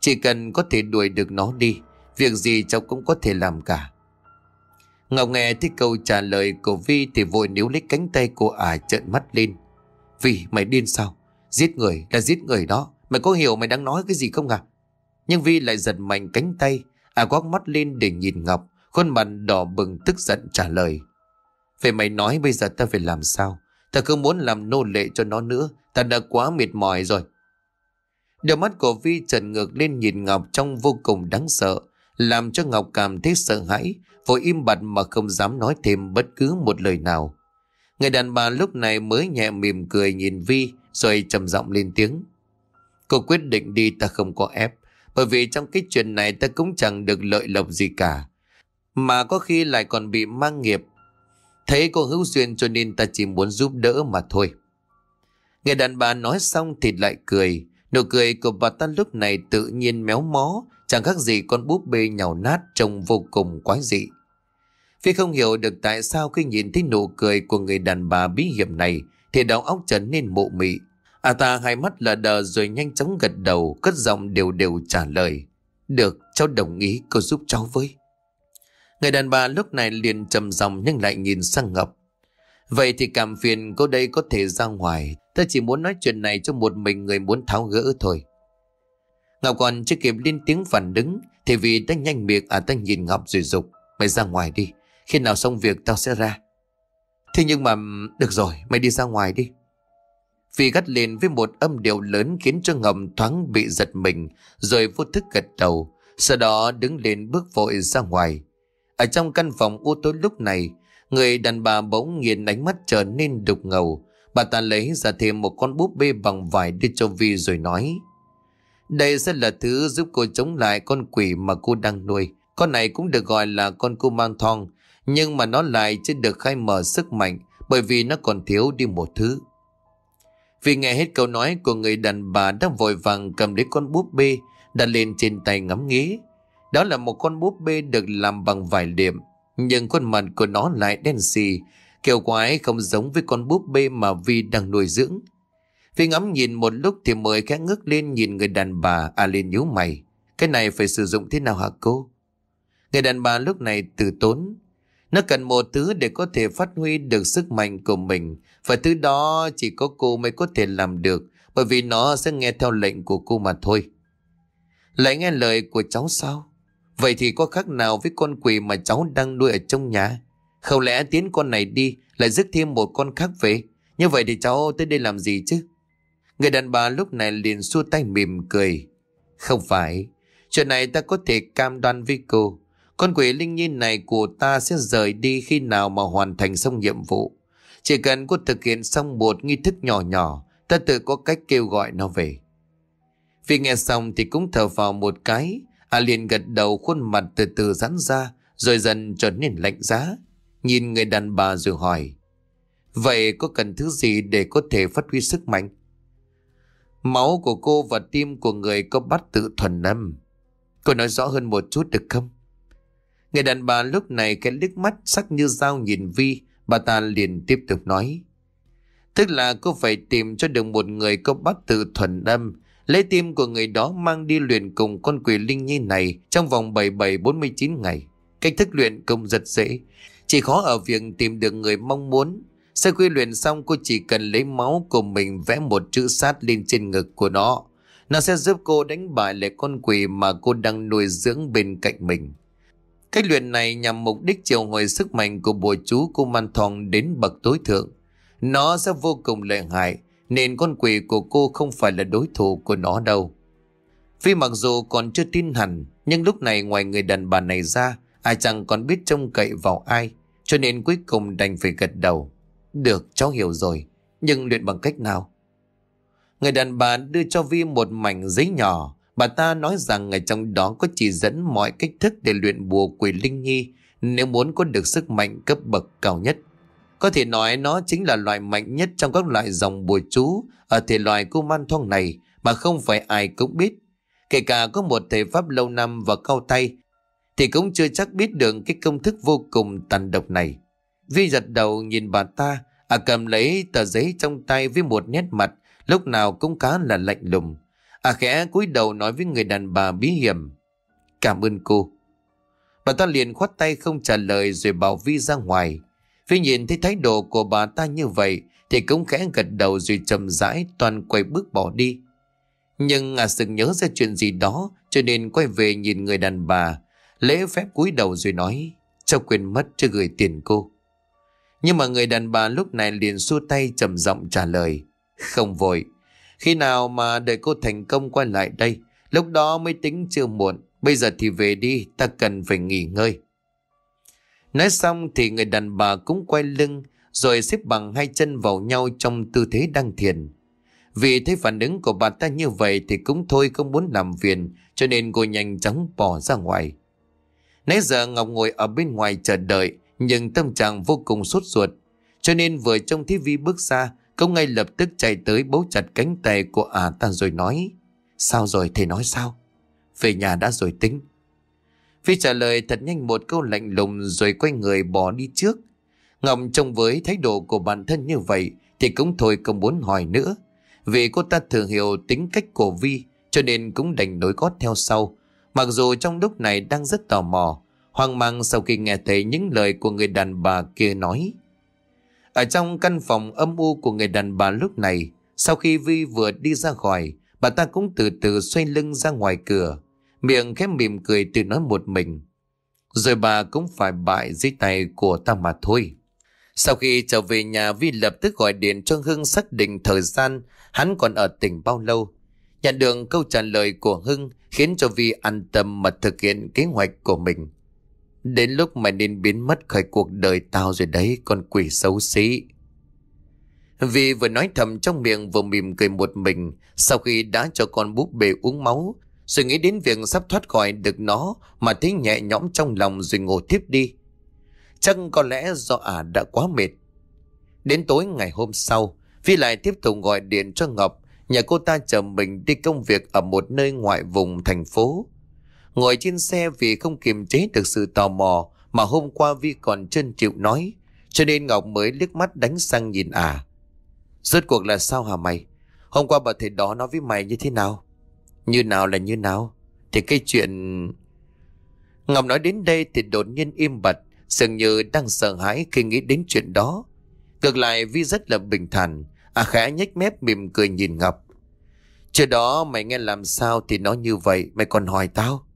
Chỉ cần có thể đuổi được nó đi Việc gì cháu cũng có thể làm cả Ngọc nghe thấy câu trả lời của Vi Thì vội níu lấy cánh tay của ả trợn mắt lên Vi mày điên sao Giết người là giết người đó Mày có hiểu mày đang nói cái gì không à Nhưng Vi lại giật mạnh cánh tay Ả à quát mắt lên để nhìn Ngọc Khuôn mặt đỏ bừng tức giận trả lời Vậy mày nói bây giờ ta phải làm sao Ta không muốn làm nô lệ cho nó nữa Ta đã quá mệt mỏi rồi Đôi mắt của Vi trần ngược lên nhìn Ngọc trong vô cùng đáng sợ Làm cho Ngọc cảm thấy sợ hãi Vội im bặt mà không dám nói thêm bất cứ một lời nào Người đàn bà lúc này mới nhẹ mỉm cười nhìn Vi Rồi trầm giọng lên tiếng Cô quyết định đi ta không có ép Bởi vì trong cái chuyện này ta cũng chẳng được lợi lộc gì cả mà có khi lại còn bị mang nghiệp. Thấy cô hữu duyên cho nên ta chỉ muốn giúp đỡ mà thôi. Người đàn bà nói xong thì lại cười. Nụ cười của bà ta lúc này tự nhiên méo mó, chẳng khác gì con búp bê nhào nát trông vô cùng quái dị. Phi không hiểu được tại sao khi nhìn thấy nụ cười của người đàn bà bí hiểm này thì đầu óc trở nên mộ mị. À ta hai mắt là đờ rồi nhanh chóng gật đầu, cất giọng đều đều trả lời. Được, cháu đồng ý, cô giúp cháu với. Người đàn bà lúc này liền trầm dòng nhưng lại nhìn sang Ngọc. Vậy thì cảm phiền cô đây có thể ra ngoài. Ta chỉ muốn nói chuyện này cho một mình người muốn tháo gỡ thôi. Ngọc còn chưa kịp lên tiếng phản đứng thì vì ta nhanh miệng à ta nhìn Ngọc rồi dục. Mày ra ngoài đi. Khi nào xong việc tao sẽ ra. Thế nhưng mà được rồi mày đi ra ngoài đi. Vì gắt lên với một âm điệu lớn khiến cho Ngọc thoáng bị giật mình rồi vô thức gật đầu. Sau đó đứng lên bước vội ra ngoài. Ở trong căn phòng u tối lúc này, người đàn bà bỗng nghiền ánh mắt trở nên đục ngầu. Bà ta lấy ra thêm một con búp bê bằng vải đưa cho Vi rồi nói. Đây sẽ là thứ giúp cô chống lại con quỷ mà cô đang nuôi. Con này cũng được gọi là con cô mang thong, nhưng mà nó lại chưa được khai mở sức mạnh bởi vì nó còn thiếu đi một thứ. Vì nghe hết câu nói của người đàn bà đã vội vàng cầm lấy con búp bê đặt lên trên tay ngắm nghía. Đó là một con búp bê được làm bằng vải liệm, nhưng khuôn mặt của nó lại đen xì, kiểu quái không giống với con búp bê mà Vi đang nuôi dưỡng. Vi ngắm nhìn một lúc thì mới khẽ ngước lên nhìn người đàn bà, à lên nhíu mày. Cái này phải sử dụng thế nào hả cô? Người đàn bà lúc này từ tốn. Nó cần một thứ để có thể phát huy được sức mạnh của mình. Và thứ đó chỉ có cô mới có thể làm được. Bởi vì nó sẽ nghe theo lệnh của cô mà thôi. Lại nghe lời của cháu sao? Vậy thì có khác nào với con quỷ mà cháu đang nuôi ở trong nhà? Không lẽ tiến con này đi lại dứt thêm một con khác về? Như vậy thì cháu tới đây làm gì chứ? Người đàn bà lúc này liền xua tay mỉm cười. Không phải, chuyện này ta có thể cam đoan với cô. Con quỷ linh nhiên này của ta sẽ rời đi khi nào mà hoàn thành xong nhiệm vụ. Chỉ cần cô thực hiện xong một nghi thức nhỏ nhỏ, ta tự có cách kêu gọi nó về. Vì nghe xong thì cũng thở vào một cái, Hà liền gật đầu khuôn mặt từ từ rắn ra Rồi dần trở nên lạnh giá Nhìn người đàn bà rồi hỏi Vậy có cần thứ gì để có thể phát huy sức mạnh? Máu của cô và tim của người có bắt tự thuần âm Cô nói rõ hơn một chút được không? Người đàn bà lúc này cái liếc mắt sắc như dao nhìn Vi Bà ta liền tiếp tục nói Tức là cô phải tìm cho được một người có bắt tự thuần âm Lấy tim của người đó mang đi luyện cùng con quỷ linh nhi này trong vòng 77-49 ngày. Cách thức luyện công rất dễ, chỉ khó ở việc tìm được người mong muốn. Sau khi luyện xong cô chỉ cần lấy máu của mình vẽ một chữ sát lên trên ngực của nó. Nó sẽ giúp cô đánh bại lại con quỷ mà cô đang nuôi dưỡng bên cạnh mình. Cách luyện này nhằm mục đích triệu hồi sức mạnh của bùa chú cô man thòng đến bậc tối thượng. Nó sẽ vô cùng lợi hại nên con quỷ của cô không phải là đối thủ của nó đâu. Phi mặc dù còn chưa tin hẳn, nhưng lúc này ngoài người đàn bà này ra, ai chẳng còn biết trông cậy vào ai, cho nên cuối cùng đành phải gật đầu. Được, cháu hiểu rồi, nhưng luyện bằng cách nào? Người đàn bà đưa cho Vi một mảnh giấy nhỏ, bà ta nói rằng ở trong đó có chỉ dẫn mọi cách thức để luyện bùa quỷ Linh Nhi nếu muốn có được sức mạnh cấp bậc cao nhất. Có thể nói nó chính là loài mạnh nhất trong các loại dòng bùa chú ở thể loại man thong này mà không phải ai cũng biết. Kể cả có một thầy pháp lâu năm và cao tay thì cũng chưa chắc biết được cái công thức vô cùng tàn độc này. Vi giật đầu nhìn bà ta, à cầm lấy tờ giấy trong tay với một nét mặt lúc nào cũng khá là lạnh lùng. À khẽ cúi đầu nói với người đàn bà bí hiểm. Cảm ơn cô. Bà ta liền khoát tay không trả lời rồi bảo Vi ra ngoài. Phi nhìn thấy thái độ của bà ta như vậy thì cũng khẽ gật đầu rồi chậm rãi toàn quay bước bỏ đi. Nhưng à sừng nhớ ra chuyện gì đó cho nên quay về nhìn người đàn bà lễ phép cúi đầu rồi nói cho quên mất chưa gửi tiền cô. Nhưng mà người đàn bà lúc này liền xua tay trầm giọng trả lời không vội. Khi nào mà đợi cô thành công quay lại đây Lúc đó mới tính chưa muộn Bây giờ thì về đi Ta cần phải nghỉ ngơi Nói xong thì người đàn bà cũng quay lưng rồi xếp bằng hai chân vào nhau trong tư thế đăng thiền. Vì thấy phản ứng của bà ta như vậy thì cũng thôi không muốn làm phiền cho nên cô nhanh chóng bỏ ra ngoài. Nãy giờ Ngọc ngồi ở bên ngoài chờ đợi nhưng tâm trạng vô cùng sốt ruột cho nên vừa trong thấy Vi bước ra cô ngay lập tức chạy tới bấu chặt cánh tay của ả ta rồi nói Sao rồi thầy nói sao? Về nhà đã rồi tính. Phi trả lời thật nhanh một câu lạnh lùng rồi quay người bỏ đi trước. Ngọc trông với thái độ của bản thân như vậy thì cũng thôi không muốn hỏi nữa. Vì cô ta thường hiểu tính cách của Vi cho nên cũng đành nối gót theo sau. Mặc dù trong lúc này đang rất tò mò, hoang mang sau khi nghe thấy những lời của người đàn bà kia nói. Ở trong căn phòng âm u của người đàn bà lúc này, sau khi Vi vừa đi ra khỏi, bà ta cũng từ từ xoay lưng ra ngoài cửa miệng khép mỉm cười tự nói một mình. Rồi bà cũng phải bại dưới tay của ta mà thôi. Sau khi trở về nhà Vi lập tức gọi điện cho Hưng xác định thời gian hắn còn ở tỉnh bao lâu. Nhận được câu trả lời của Hưng khiến cho Vi an tâm mà thực hiện kế hoạch của mình. Đến lúc mày nên biến mất khỏi cuộc đời tao rồi đấy con quỷ xấu xí. Vi vừa nói thầm trong miệng vừa mỉm cười một mình sau khi đã cho con búp bê uống máu rồi nghĩ đến việc sắp thoát khỏi được nó mà thấy nhẹ nhõm trong lòng rồi ngủ tiếp đi. Chắc có lẽ do ả à đã quá mệt. Đến tối ngày hôm sau, Phi lại tiếp tục gọi điện cho Ngọc. Nhà cô ta chờ mình đi công việc ở một nơi ngoại vùng thành phố. Ngồi trên xe vì không kiềm chế được sự tò mò mà hôm qua Vi còn chân chịu nói. Cho nên Ngọc mới liếc mắt đánh sang nhìn ả. À. Rốt cuộc là sao hả mày? Hôm qua bà thầy đó nói với mày như thế nào? Như nào là như nào? Thì cái chuyện... Ngọc nói đến đây thì đột nhiên im bặt, dường như đang sợ hãi khi nghĩ đến chuyện đó. Ngược lại Vi rất là bình thản, à khẽ nhếch mép mỉm cười nhìn Ngọc. Trước đó mày nghe làm sao thì nó như vậy, mày còn hỏi tao.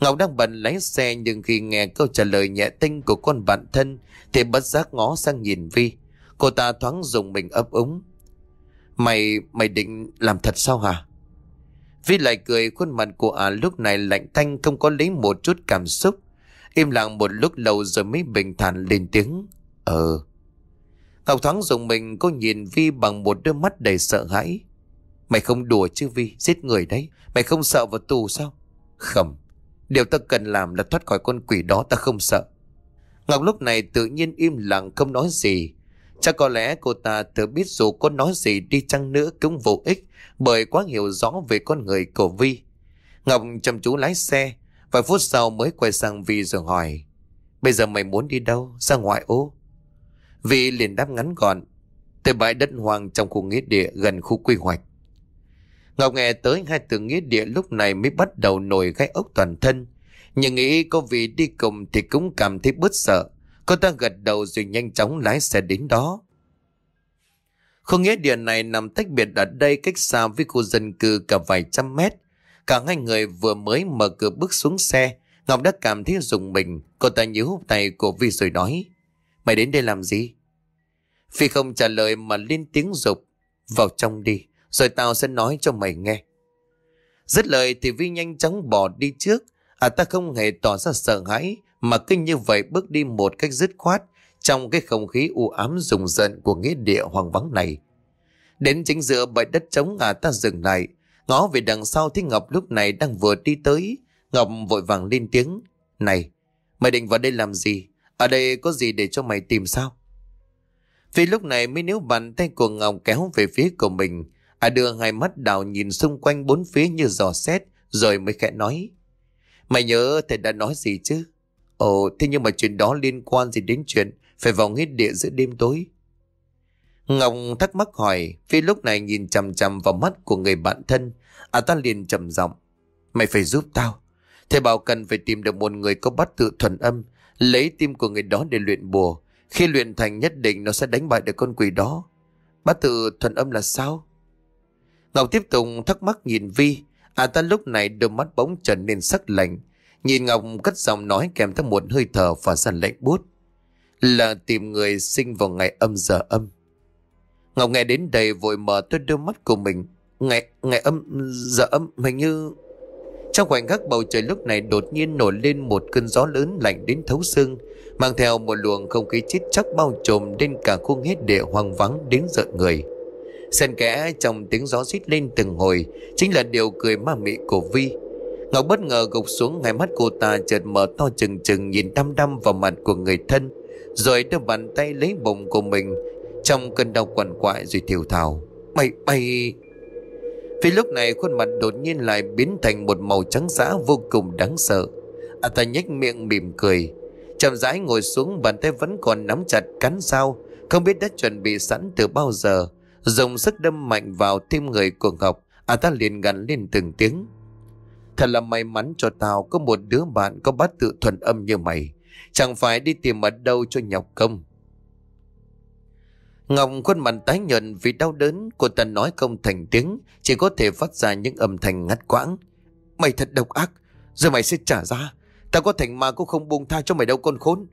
Ngọc đang bận lái xe nhưng khi nghe câu trả lời nhẹ tinh của con bạn thân thì bất giác ngó sang nhìn Vi. Cô ta thoáng dùng mình ấp úng. Mày, mày định làm thật sao hả? Vi lại cười khuôn mặt của ả à lúc này lạnh thanh không có lấy một chút cảm xúc. Im lặng một lúc lâu rồi mới bình thản lên tiếng. Ờ. Ngọc Thắng dùng mình cô nhìn Vi bằng một đôi mắt đầy sợ hãi. Mày không đùa chứ Vi, giết người đấy. Mày không sợ vào tù sao? Không. Điều ta cần làm là thoát khỏi con quỷ đó ta không sợ. Ngọc lúc này tự nhiên im lặng không nói gì. Chắc có lẽ cô ta tự biết dù có nói gì đi chăng nữa cũng vô ích bởi quá hiểu rõ về con người của Vi. Ngọc chăm chú lái xe, vài phút sau mới quay sang Vi rồi hỏi, bây giờ mày muốn đi đâu, ra ngoại ô? Vi liền đáp ngắn gọn, tới bãi đất hoang trong khu nghĩa địa gần khu quy hoạch. Ngọc nghe tới hai từ nghĩa địa lúc này mới bắt đầu nổi gai ốc toàn thân, nhưng nghĩ có vị đi cùng thì cũng cảm thấy bớt sợ. Cô ta gật đầu rồi nhanh chóng lái xe đến đó. Không nghĩa địa này nằm tách biệt ở đây cách xa với khu dân cư cả vài trăm mét. Cả hai người vừa mới mở cửa bước xuống xe, Ngọc đã cảm thấy rùng mình, cô ta nhíu tay của Vi rồi nói. Mày đến đây làm gì? Phi không trả lời mà lên tiếng dục. Vào trong đi, rồi tao sẽ nói cho mày nghe. Dứt lời thì Vi nhanh chóng bỏ đi trước. À ta không hề tỏ ra sợ hãi, mà kinh như vậy bước đi một cách dứt khoát, trong cái không khí u ám rùng rợn của nghĩa địa hoang vắng này. Đến chính giữa bãi đất trống à ta dừng lại, ngó về đằng sau thấy Ngọc lúc này đang vừa đi tới, Ngọc vội vàng lên tiếng, "Này, mày định vào đây làm gì? Ở đây có gì để cho mày tìm sao?" Vì lúc này mới níu bàn tay của Ngọc kéo về phía của mình, à đưa hai mắt đào nhìn xung quanh bốn phía như dò xét, rồi mới khẽ nói, "Mày nhớ thầy đã nói gì chứ?" Ồ, thế nhưng mà chuyện đó liên quan gì đến chuyện phải vào nghĩa địa giữa đêm tối Ngọc thắc mắc hỏi Phi lúc này nhìn chằm chằm vào mắt của người bạn thân À ta liền trầm giọng Mày phải giúp tao Thầy bảo cần phải tìm được một người có bát tự thuần âm Lấy tim của người đó để luyện bùa Khi luyện thành nhất định Nó sẽ đánh bại được con quỷ đó Bát tự thuần âm là sao Ngọc tiếp tục thắc mắc nhìn Vi À ta lúc này đôi mắt bóng trở nên sắc lạnh Nhìn Ngọc cất giọng nói kèm theo một hơi thở và dần lạnh buốt là tìm người sinh vào ngày âm giờ âm. Ngọc nghe đến đây vội mở tôi đôi mắt của mình. Ngày, ngày âm, giờ âm, hình như... Trong khoảnh khắc bầu trời lúc này đột nhiên nổi lên một cơn gió lớn lạnh đến thấu xương, mang theo một luồng không khí chết chóc bao trùm lên cả khu hết địa hoang vắng đến giận người. Xen kẽ trong tiếng gió rít lên từng hồi chính là điều cười ma mị của Vi. Ngọc bất ngờ gục xuống ngay mắt cô ta chợt mở to trừng trừng nhìn đăm đăm vào mặt của người thân. Rồi đưa bàn tay lấy bụng của mình Trong cơn đau quằn quại rồi thiểu thào Mày, mày... Vì lúc này khuôn mặt đột nhiên lại biến thành một màu trắng giã vô cùng đáng sợ. A à, ta nhếch miệng mỉm cười. Chậm rãi ngồi xuống bàn tay vẫn còn nắm chặt cắn sao. Không biết đã chuẩn bị sẵn từ bao giờ. Dùng sức đâm mạnh vào tim người của Ngọc. A à, ta liền gắn lên từng tiếng. Thật là may mắn cho tao có một đứa bạn có bát tự thuần âm như mày. Chẳng phải đi tìm ở đâu cho nhọc công Ngọc khuôn mặt tái nhợt vì đau đớn Cô ta nói không thành tiếng Chỉ có thể phát ra những âm thanh ngắt quãng Mày thật độc ác Giờ mày sẽ trả ra Tao có thành ma cũng không buông tha cho mày đâu con khốn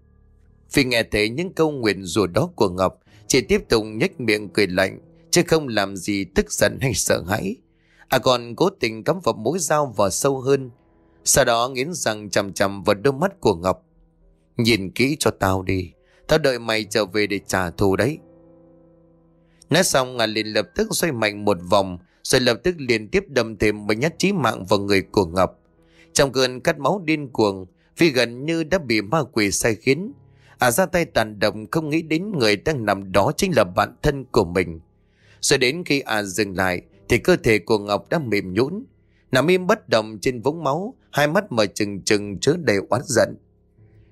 Vì nghe thấy những câu nguyện rủa đó của Ngọc Chỉ tiếp tục nhếch miệng cười lạnh Chứ không làm gì tức giận hay sợ hãi À còn cố tình cắm vào mũi dao vào sâu hơn Sau đó nghiến răng chằm chằm vào đôi mắt của Ngọc Nhìn kỹ cho tao đi Tao đợi mày trở về để trả thù đấy Nói xong Ngà liền lập tức xoay mạnh một vòng Rồi lập tức liên tiếp đâm thêm một nhát chí mạng vào người của Ngọc Trong cơn cắt máu điên cuồng Vì gần như đã bị ma quỷ sai khiến À ra tay tàn độc không nghĩ đến người đang nằm đó chính là bạn thân của mình Rồi đến khi à dừng lại Thì cơ thể của Ngọc đã mềm nhũn Nằm im bất động trên vũng máu Hai mắt mở trừng trừng chứa đầy oán giận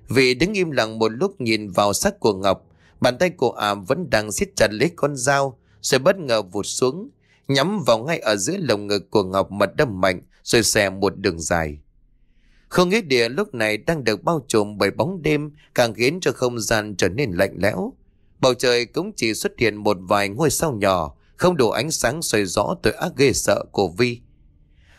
vì đứng im lặng một lúc nhìn vào xác của Ngọc, bàn tay của ả vẫn đang siết chặt lấy con dao, rồi bất ngờ vụt xuống, nhắm vào ngay ở giữa lồng ngực của Ngọc mật đâm mạnh, rồi xè một đường dài. Không nghĩa địa lúc này đang được bao trùm bởi bóng đêm càng khiến cho không gian trở nên lạnh lẽo. Bầu trời cũng chỉ xuất hiện một vài ngôi sao nhỏ, không đủ ánh sáng soi rõ tội ác ghê sợ của Vi.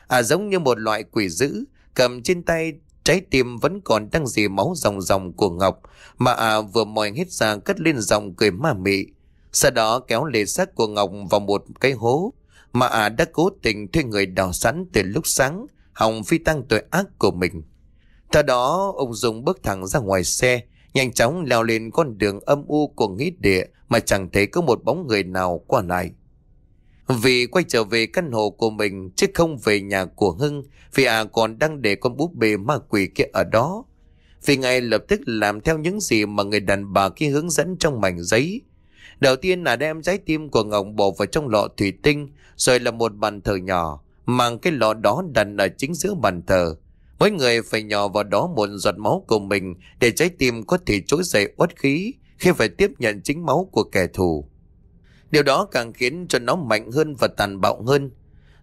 À giống như một loại quỷ dữ, cầm trên tay trái tim vẫn còn đang dì máu ròng ròng của Ngọc, mà à vừa mòi hết ra cất lên dòng cười ma mị. Sau đó kéo lề xác của Ngọc vào một cái hố, mà à đã cố tình thuê người đào sẵn từ lúc sáng, hòng phi tăng tội ác của mình. Theo đó, ông Dung bước thẳng ra ngoài xe, nhanh chóng leo lên con đường âm u của nghĩa địa mà chẳng thấy có một bóng người nào qua lại. Vì quay trở về căn hộ của mình chứ không về nhà của Hưng vì à còn đang để con búp bê ma quỷ kia ở đó. Vì ngay lập tức làm theo những gì mà người đàn bà kia hướng dẫn trong mảnh giấy. Đầu tiên là đem trái tim của Ngọc bỏ vào trong lọ thủy tinh rồi là một bàn thờ nhỏ mang cái lọ đó đặt ở chính giữa bàn thờ. Mỗi người phải nhỏ vào đó một giọt máu của mình để trái tim có thể trỗi dậy uất khí khi phải tiếp nhận chính máu của kẻ thù. Điều đó càng khiến cho nó mạnh hơn và tàn bạo hơn.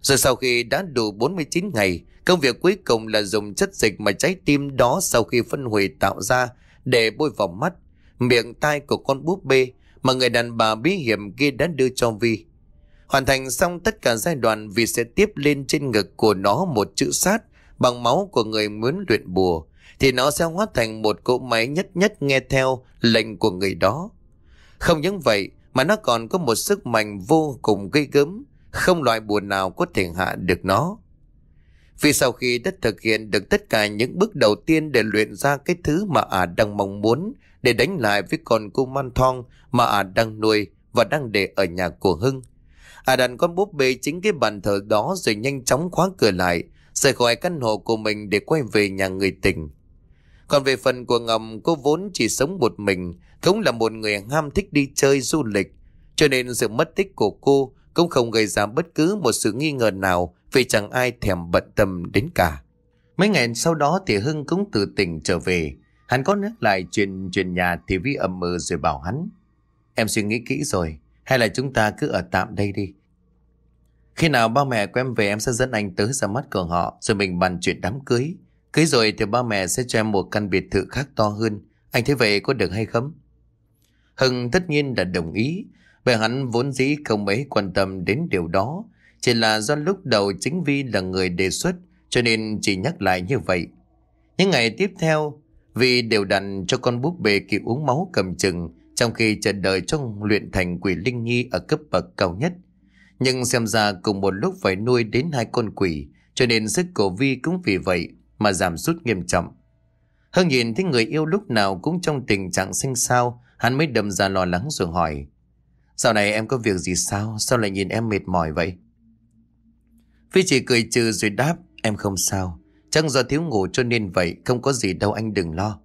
Rồi sau khi đã đủ 49 ngày, công việc cuối cùng là dùng chất dịch mà trái tim đó sau khi phân hủy tạo ra để bôi vào mắt, miệng tai của con búp bê mà người đàn bà bí hiểm kia đã đưa cho Vi. Hoàn thành xong tất cả giai đoạn vi sẽ tiếp lên trên ngực của nó một chữ sát bằng máu của người muốn luyện bùa thì nó sẽ hóa thành một cỗ máy nhất nhất nghe theo lệnh của người đó. Không những vậy, mà nó còn có một sức mạnh vô cùng gây gớm, không loại buồn nào có thể hạ được nó. Vì sau khi đã thực hiện được tất cả những bước đầu tiên để luyện ra cái thứ mà ả à đang mong muốn để đánh lại với con cô man thong mà ả à đang nuôi và đang để ở nhà của Hưng. Ả à đặt con búp bê chính cái bàn thờ đó rồi nhanh chóng khóa cửa lại, rời khỏi căn hộ của mình để quay về nhà người tình. Còn về phần của Ngầm, cô vốn chỉ sống một mình, cũng là một người ham thích đi chơi du lịch, cho nên sự mất tích của cô cũng không gây ra bất cứ một sự nghi ngờ nào vì chẳng ai thèm bận tâm đến cả. Mấy ngày sau đó thì Hưng cũng từ tỉnh trở về. Hắn có nhắc lại chuyện chuyện nhà thì Vi ầm mơ rồi bảo hắn. Em suy nghĩ kỹ rồi, hay là chúng ta cứ ở tạm đây đi. Khi nào ba mẹ của em về em sẽ dẫn anh tới ra mắt của họ rồi mình bàn chuyện đám cưới. Cưới rồi thì ba mẹ sẽ cho em một căn biệt thự khác to hơn. Anh thấy vậy có được hay không? Hưng tất nhiên là đồng ý, bởi hắn vốn dĩ không mấy quan tâm đến điều đó. Chỉ là do lúc đầu chính Vi là người đề xuất, cho nên chỉ nhắc lại như vậy. Những ngày tiếp theo, Vi đều đặn cho con búp bê kịp uống máu cầm chừng, trong khi chờ đợi trong luyện thành quỷ Linh Nhi ở cấp bậc cao nhất. Nhưng xem ra cùng một lúc phải nuôi đến hai con quỷ, cho nên sức của Vi cũng vì vậy mà giảm sút nghiêm trọng. Hưng nhìn thấy người yêu lúc nào cũng trong tình trạng sinh sao, Hắn mới đâm ra lo lắng rồi hỏi sau này em có việc gì sao Sao lại nhìn em mệt mỏi vậy Phi chỉ cười trừ rồi đáp Em không sao Chắc do thiếu ngủ cho nên vậy Không có gì đâu anh đừng lo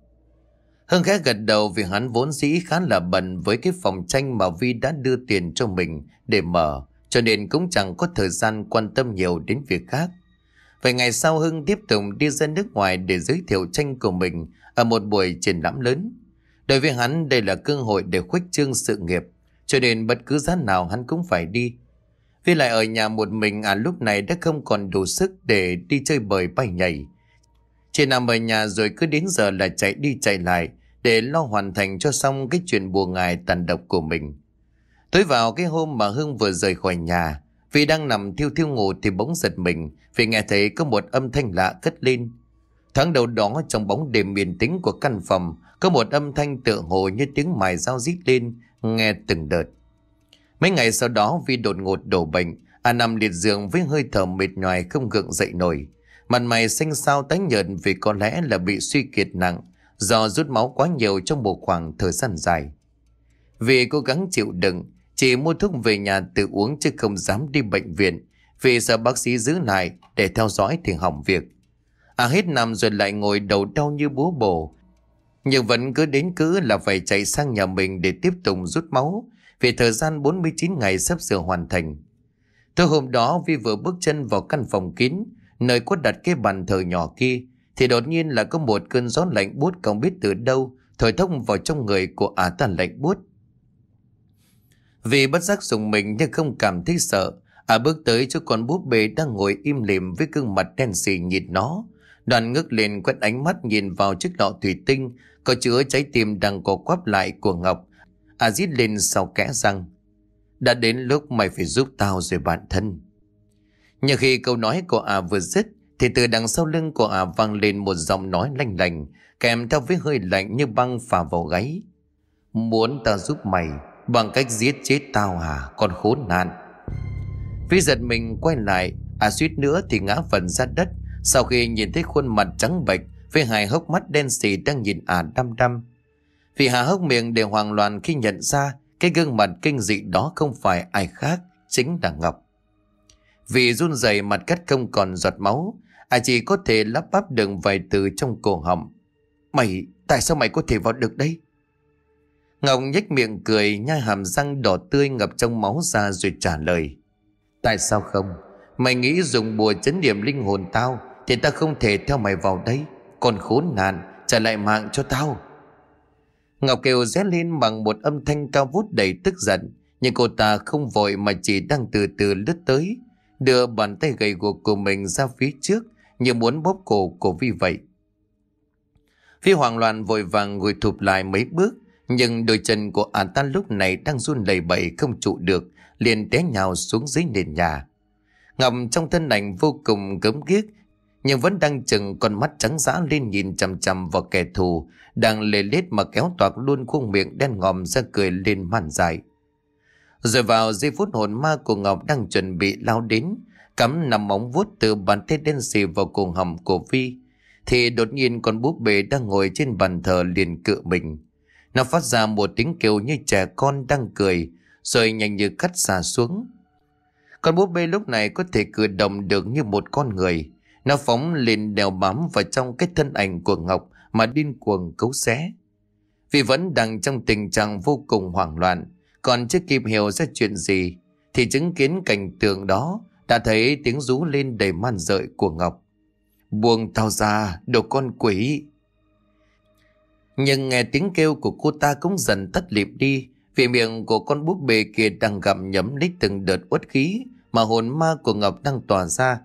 Hưng khẽ gật đầu vì hắn vốn dĩ khá là bận với cái phòng tranh mà Vi đã đưa tiền cho mình để mở, cho nên cũng chẳng có thời gian quan tâm nhiều đến việc khác. Vài ngày sau Hưng tiếp tục đi ra nước ngoài để giới thiệu tranh của mình ở một buổi triển lãm lớn. Đối với hắn đây là cơ hội để khuếch trương sự nghiệp Cho nên bất cứ giá nào hắn cũng phải đi Vì lại ở nhà một mình à lúc này đã không còn đủ sức để đi chơi bời bay nhảy Chỉ nằm ở nhà rồi cứ đến giờ là chạy đi chạy lại Để lo hoàn thành cho xong cái chuyện buồn ngài tàn độc của mình Tới vào cái hôm mà Hưng vừa rời khỏi nhà Vì đang nằm thiêu thiêu ngủ thì bỗng giật mình Vì nghe thấy có một âm thanh lạ cất lên Tháng đầu đó trong bóng đêm miền tĩnh của căn phòng có một âm thanh tựa hồ như tiếng mài dao rít lên, nghe từng đợt. Mấy ngày sau đó vì đột ngột đổ bệnh, A nằm liệt giường với hơi thở mệt nhoài không gượng dậy nổi. Mặt mày xanh xao tái nhợt vì có lẽ là bị suy kiệt nặng do rút máu quá nhiều trong một khoảng thời gian dài. Vì cố gắng chịu đựng, chỉ mua thuốc về nhà tự uống chứ không dám đi bệnh viện vì sợ bác sĩ giữ lại để theo dõi thì hỏng việc. À hết nằm rồi lại ngồi đầu đau như búa bổ, nhưng vẫn cứ đến cứ là phải chạy sang nhà mình để tiếp tục rút máu Vì thời gian 49 ngày sắp sửa hoàn thành Thưa hôm đó Vi vừa bước chân vào căn phòng kín Nơi có đặt cái bàn thờ nhỏ kia Thì đột nhiên là có một cơn gió lạnh buốt không biết từ đâu Thổi thông vào trong người của ả ta lạnh buốt Vì bất giác dùng mình nhưng không cảm thấy sợ ả bước tới chỗ con búp bê đang ngồi im lìm với gương mặt đen xì nhìn nó. Đoàn ngước lên quét ánh mắt nhìn vào chiếc lọ thủy tinh có chứa trái tim đang co quắp lại của Ngọc. À rít lên sau kẽ răng. Đã đến lúc mày phải giúp tao rồi bản thân. Nhưng khi câu nói của à vừa dứt, thì từ đằng sau lưng của à vang lên một giọng nói lanh lành, kèm theo với hơi lạnh như băng phà vào gáy. Muốn ta giúp mày bằng cách giết chết tao hả, con khốn nạn. Phi giật mình quay lại, à suýt nữa thì ngã phần ra đất sau khi nhìn thấy khuôn mặt trắng bệch với hai hốc mắt đen sì đang nhìn ả à đăm đăm. Vì hà hốc miệng đều hoàng loạn khi nhận ra cái gương mặt kinh dị đó không phải ai khác, chính là Ngọc. Vì run rẩy mặt cắt không còn giọt máu, ả chỉ có thể lắp bắp đựng vài từ trong cổ họng. Mày, tại sao mày có thể vào được đây? Ngọc nhếch miệng cười, nhai hàm răng đỏ tươi ngập trong máu ra rồi trả lời. Tại sao không? Mày nghĩ dùng bùa chấn điểm linh hồn tao thì ta không thể theo mày vào đây. Con khốn nạn trả lại mạng cho tao Ngọc Kiều rét lên bằng một âm thanh cao vút đầy tức giận Nhưng cô ta không vội mà chỉ đang từ từ lướt tới Đưa bàn tay gầy guộc của mình ra phía trước Như muốn bóp cổ của Vi vậy Vi hoảng loạn vội vàng ngồi thụp lại mấy bước Nhưng đôi chân của anh ta lúc này đang run đầy bẩy không trụ được liền té nhào xuống dưới nền nhà ngầm trong thân ảnh vô cùng gớm ghiếc nhưng vẫn đang chừng con mắt trắng dã lên nhìn chằm chằm vào kẻ thù đang lê lết mà kéo toạc luôn khuôn miệng đen ngòm ra cười lên màn dài rồi vào giây phút hồn ma của ngọc đang chuẩn bị lao đến cắm nằm móng vuốt từ bàn tay đen xì vào cổ hầm của vi thì đột nhiên con búp bê đang ngồi trên bàn thờ liền cự mình nó phát ra một tiếng kêu như trẻ con đang cười rồi nhanh như cắt xà xuống con búp bê lúc này có thể cử động được như một con người nó phóng lên đèo bám vào trong cái thân ảnh của Ngọc mà điên cuồng cấu xé. Vì vẫn đang trong tình trạng vô cùng hoảng loạn, còn chưa kịp hiểu ra chuyện gì, thì chứng kiến cảnh tượng đó đã thấy tiếng rú lên đầy man rợi của Ngọc. Buông tao ra, đồ con quỷ! Nhưng nghe tiếng kêu của cô ta cũng dần tắt lịm đi vì miệng của con búp bê kia đang gặm nhấm lấy từng đợt uất khí mà hồn ma của Ngọc đang tỏa ra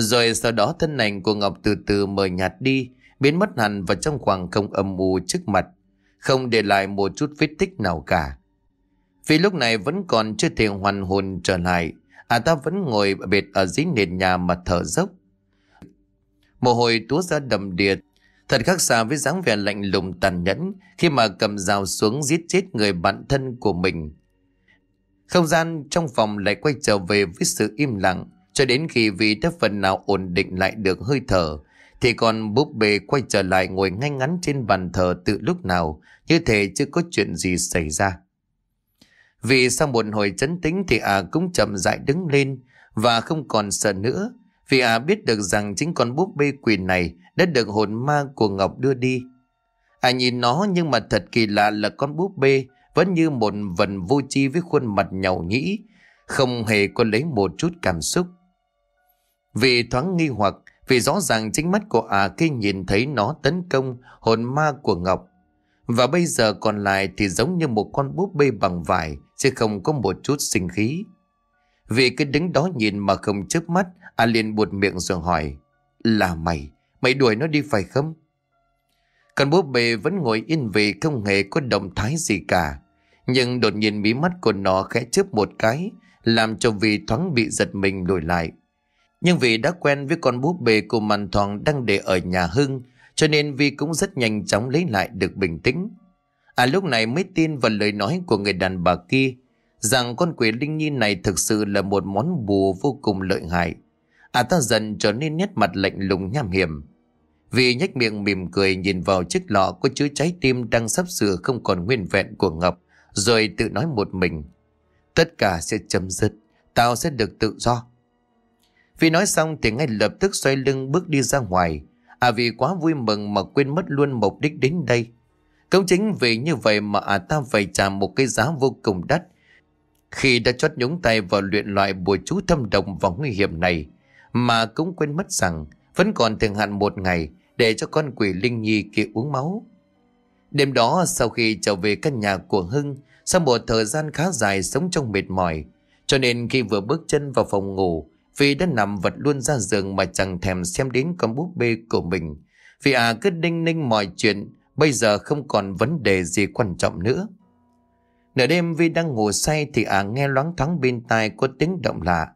rồi sau đó thân ảnh của Ngọc từ từ mờ nhạt đi, biến mất hẳn vào trong khoảng không âm u trước mặt, không để lại một chút vết tích nào cả. Vì lúc này vẫn còn chưa thể hoàn hồn trở lại, à ta vẫn ngồi bệt ở dưới nền nhà mà thở dốc. Mồ hôi túa ra đầm đìa, thật khác xa với dáng vẻ lạnh lùng tàn nhẫn khi mà cầm rào xuống giết chết người bạn thân của mình. Không gian trong phòng lại quay trở về với sự im lặng, cho đến khi vì đã phần nào ổn định lại được hơi thở Thì còn búp bê quay trở lại ngồi ngay ngắn trên bàn thờ từ lúc nào Như thế chưa có chuyện gì xảy ra Vì sau một hồi chấn tĩnh thì à cũng chậm dại đứng lên Và không còn sợ nữa Vì à biết được rằng chính con búp bê quỷ này Đã được hồn ma của Ngọc đưa đi À nhìn nó nhưng mà thật kỳ lạ là con búp bê vẫn như một vần vô chi với khuôn mặt nhầu nhĩ, không hề có lấy một chút cảm xúc. Vì thoáng nghi hoặc, vì rõ ràng chính mắt của ả à khi nhìn thấy nó tấn công hồn ma của Ngọc. Và bây giờ còn lại thì giống như một con búp bê bằng vải, chứ không có một chút sinh khí. Vì cứ đứng đó nhìn mà không chớp mắt, ả à liền buột miệng rồi hỏi, là mày, mày đuổi nó đi phải không? Con búp bê vẫn ngồi yên vị không hề có động thái gì cả. Nhưng đột nhiên mí mắt của nó khẽ chớp một cái, làm cho vì thoáng bị giật mình đổi lại. Nhưng vì đã quen với con búp bê của màn thoảng đang để ở nhà Hưng, cho nên Vi cũng rất nhanh chóng lấy lại được bình tĩnh. À lúc này mới tin vào lời nói của người đàn bà kia, rằng con quỷ linh nhi này thực sự là một món bùa vô cùng lợi hại. À ta dần trở nên nét mặt lạnh lùng nham hiểm. Vì nhếch miệng mỉm cười nhìn vào chiếc lọ có chứa trái tim đang sắp sửa không còn nguyên vẹn của Ngọc, rồi tự nói một mình. Tất cả sẽ chấm dứt, tao sẽ được tự do. Phi nói xong thì ngay lập tức xoay lưng bước đi ra ngoài. À vì quá vui mừng mà quên mất luôn mục đích đến đây. Công chính vì như vậy mà à ta phải trả một cái giá vô cùng đắt. Khi đã chót nhúng tay vào luyện loại bùa chú thâm độc và nguy hiểm này, mà cũng quên mất rằng vẫn còn thường hạn một ngày để cho con quỷ Linh Nhi kia uống máu. Đêm đó sau khi trở về căn nhà của Hưng, sau một thời gian khá dài sống trong mệt mỏi, cho nên khi vừa bước chân vào phòng ngủ, vì đã nằm vật luôn ra giường mà chẳng thèm xem đến con búp bê của mình. Vì à cứ đinh ninh mọi chuyện, bây giờ không còn vấn đề gì quan trọng nữa. Nửa đêm Vi đang ngủ say thì à nghe loáng thoáng bên tai có tiếng động lạ.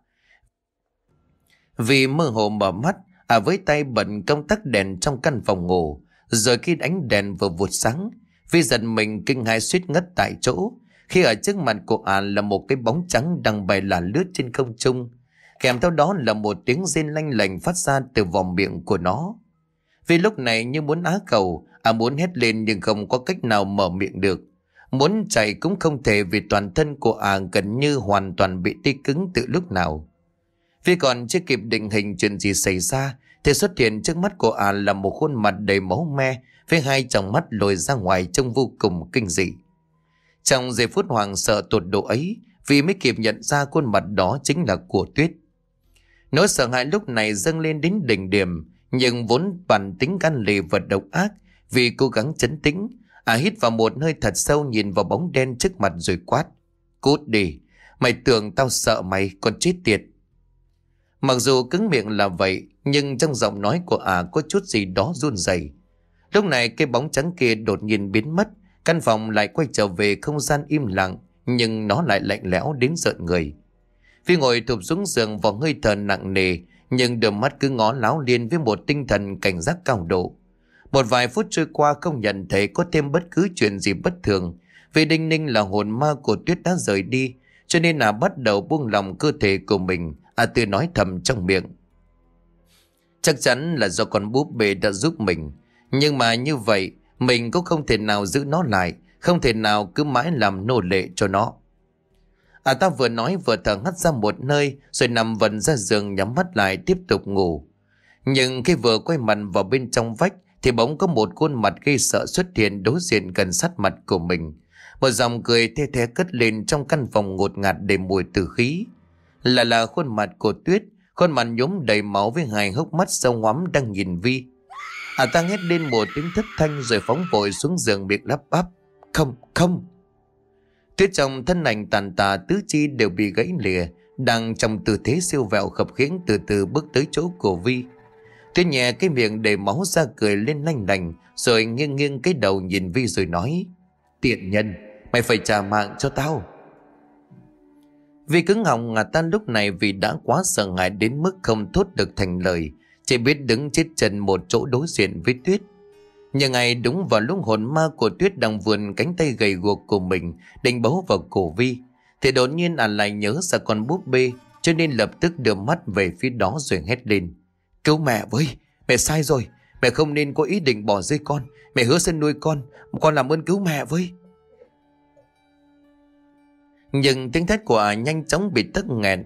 Vì mơ hồ mở mắt, à với tay bận công tắc đèn trong căn phòng ngủ. Rồi khi ánh đèn vừa vụt sáng, Vi giật mình kinh hãi suýt ngất tại chỗ. Khi ở trước mặt của à là một cái bóng trắng đang bay lả lướt trên không trung. Kèm theo đó là một tiếng rên lanh lành phát ra từ vòng miệng của nó. Vì lúc này như muốn á cầu, à muốn hét lên nhưng không có cách nào mở miệng được. Muốn chạy cũng không thể vì toàn thân của à gần như hoàn toàn bị tê cứng từ lúc nào. Vì còn chưa kịp định hình chuyện gì xảy ra, thì xuất hiện trước mắt của à là một khuôn mặt đầy máu me, với hai tròng mắt lồi ra ngoài trông vô cùng kinh dị. Trong giây phút hoàng sợ tột độ ấy, vì mới kịp nhận ra khuôn mặt đó chính là của tuyết. Nỗi sợ hãi lúc này dâng lên đến đỉnh điểm, nhưng vốn bản tính gan lì và độc ác, vì cố gắng chấn tĩnh, à hít vào một hơi thật sâu nhìn vào bóng đen trước mặt rồi quát. Cút đi, mày tưởng tao sợ mày còn chết tiệt. Mặc dù cứng miệng là vậy, nhưng trong giọng nói của ả à có chút gì đó run rẩy. Lúc này cái bóng trắng kia đột nhiên biến mất, căn phòng lại quay trở về không gian im lặng, nhưng nó lại lạnh lẽo đến rợn người. Phi ngồi thụp xuống giường và hơi thở nặng nề, nhưng đôi mắt cứ ngó láo liên với một tinh thần cảnh giác cao độ. Một vài phút trôi qua không nhận thấy có thêm bất cứ chuyện gì bất thường, vì Đinh Ninh là hồn ma của Tuyết đã rời đi, cho nên là bắt đầu buông lòng cơ thể của mình, à từ nói thầm trong miệng. Chắc chắn là do con búp bê đã giúp mình, nhưng mà như vậy mình cũng không thể nào giữ nó lại, không thể nào cứ mãi làm nô lệ cho nó. À ta vừa nói vừa thở hắt ra một nơi Rồi nằm vần ra giường nhắm mắt lại tiếp tục ngủ Nhưng khi vừa quay mặt vào bên trong vách Thì bỗng có một khuôn mặt gây sợ xuất hiện đối diện gần sát mặt của mình Một dòng cười thê thê cất lên trong căn phòng ngột ngạt đầy mùi tử khí Là là khuôn mặt của Tuyết Khuôn mặt nhốm đầy máu với hai hốc mắt sâu hoắm đang nhìn Vi À ta hét lên một tiếng thất thanh rồi phóng vội xuống giường biệt lắp bắp Không, không, Tuyết trong thân ảnh tàn tà tứ chi đều bị gãy lìa, đang trong tư thế siêu vẹo khập khiễng từ từ bước tới chỗ của Vi. Tuyết nhẹ cái miệng để máu ra cười lên lanh đành, rồi nghiêng nghiêng cái đầu nhìn Vi rồi nói, tiện nhân, mày phải trả mạng cho tao. Vi cứng họng ngà tan lúc này vì đã quá sợ hãi đến mức không thốt được thành lời, chỉ biết đứng chết chân một chỗ đối diện với Tuyết. Nhưng ngày đúng vào lúc hồn ma của Tuyết đang vườn cánh tay gầy guộc của mình định bấu vào cổ Vi thì đột nhiên ả à lại nhớ ra con búp bê cho nên lập tức đưa mắt về phía đó rồi hét lên. Cứu mẹ với, mẹ sai rồi, mẹ không nên có ý định bỏ rơi con, mẹ hứa sẽ nuôi con, con làm ơn cứu mẹ với. Nhưng tiếng thét của ả nhanh chóng bị tức nghẹn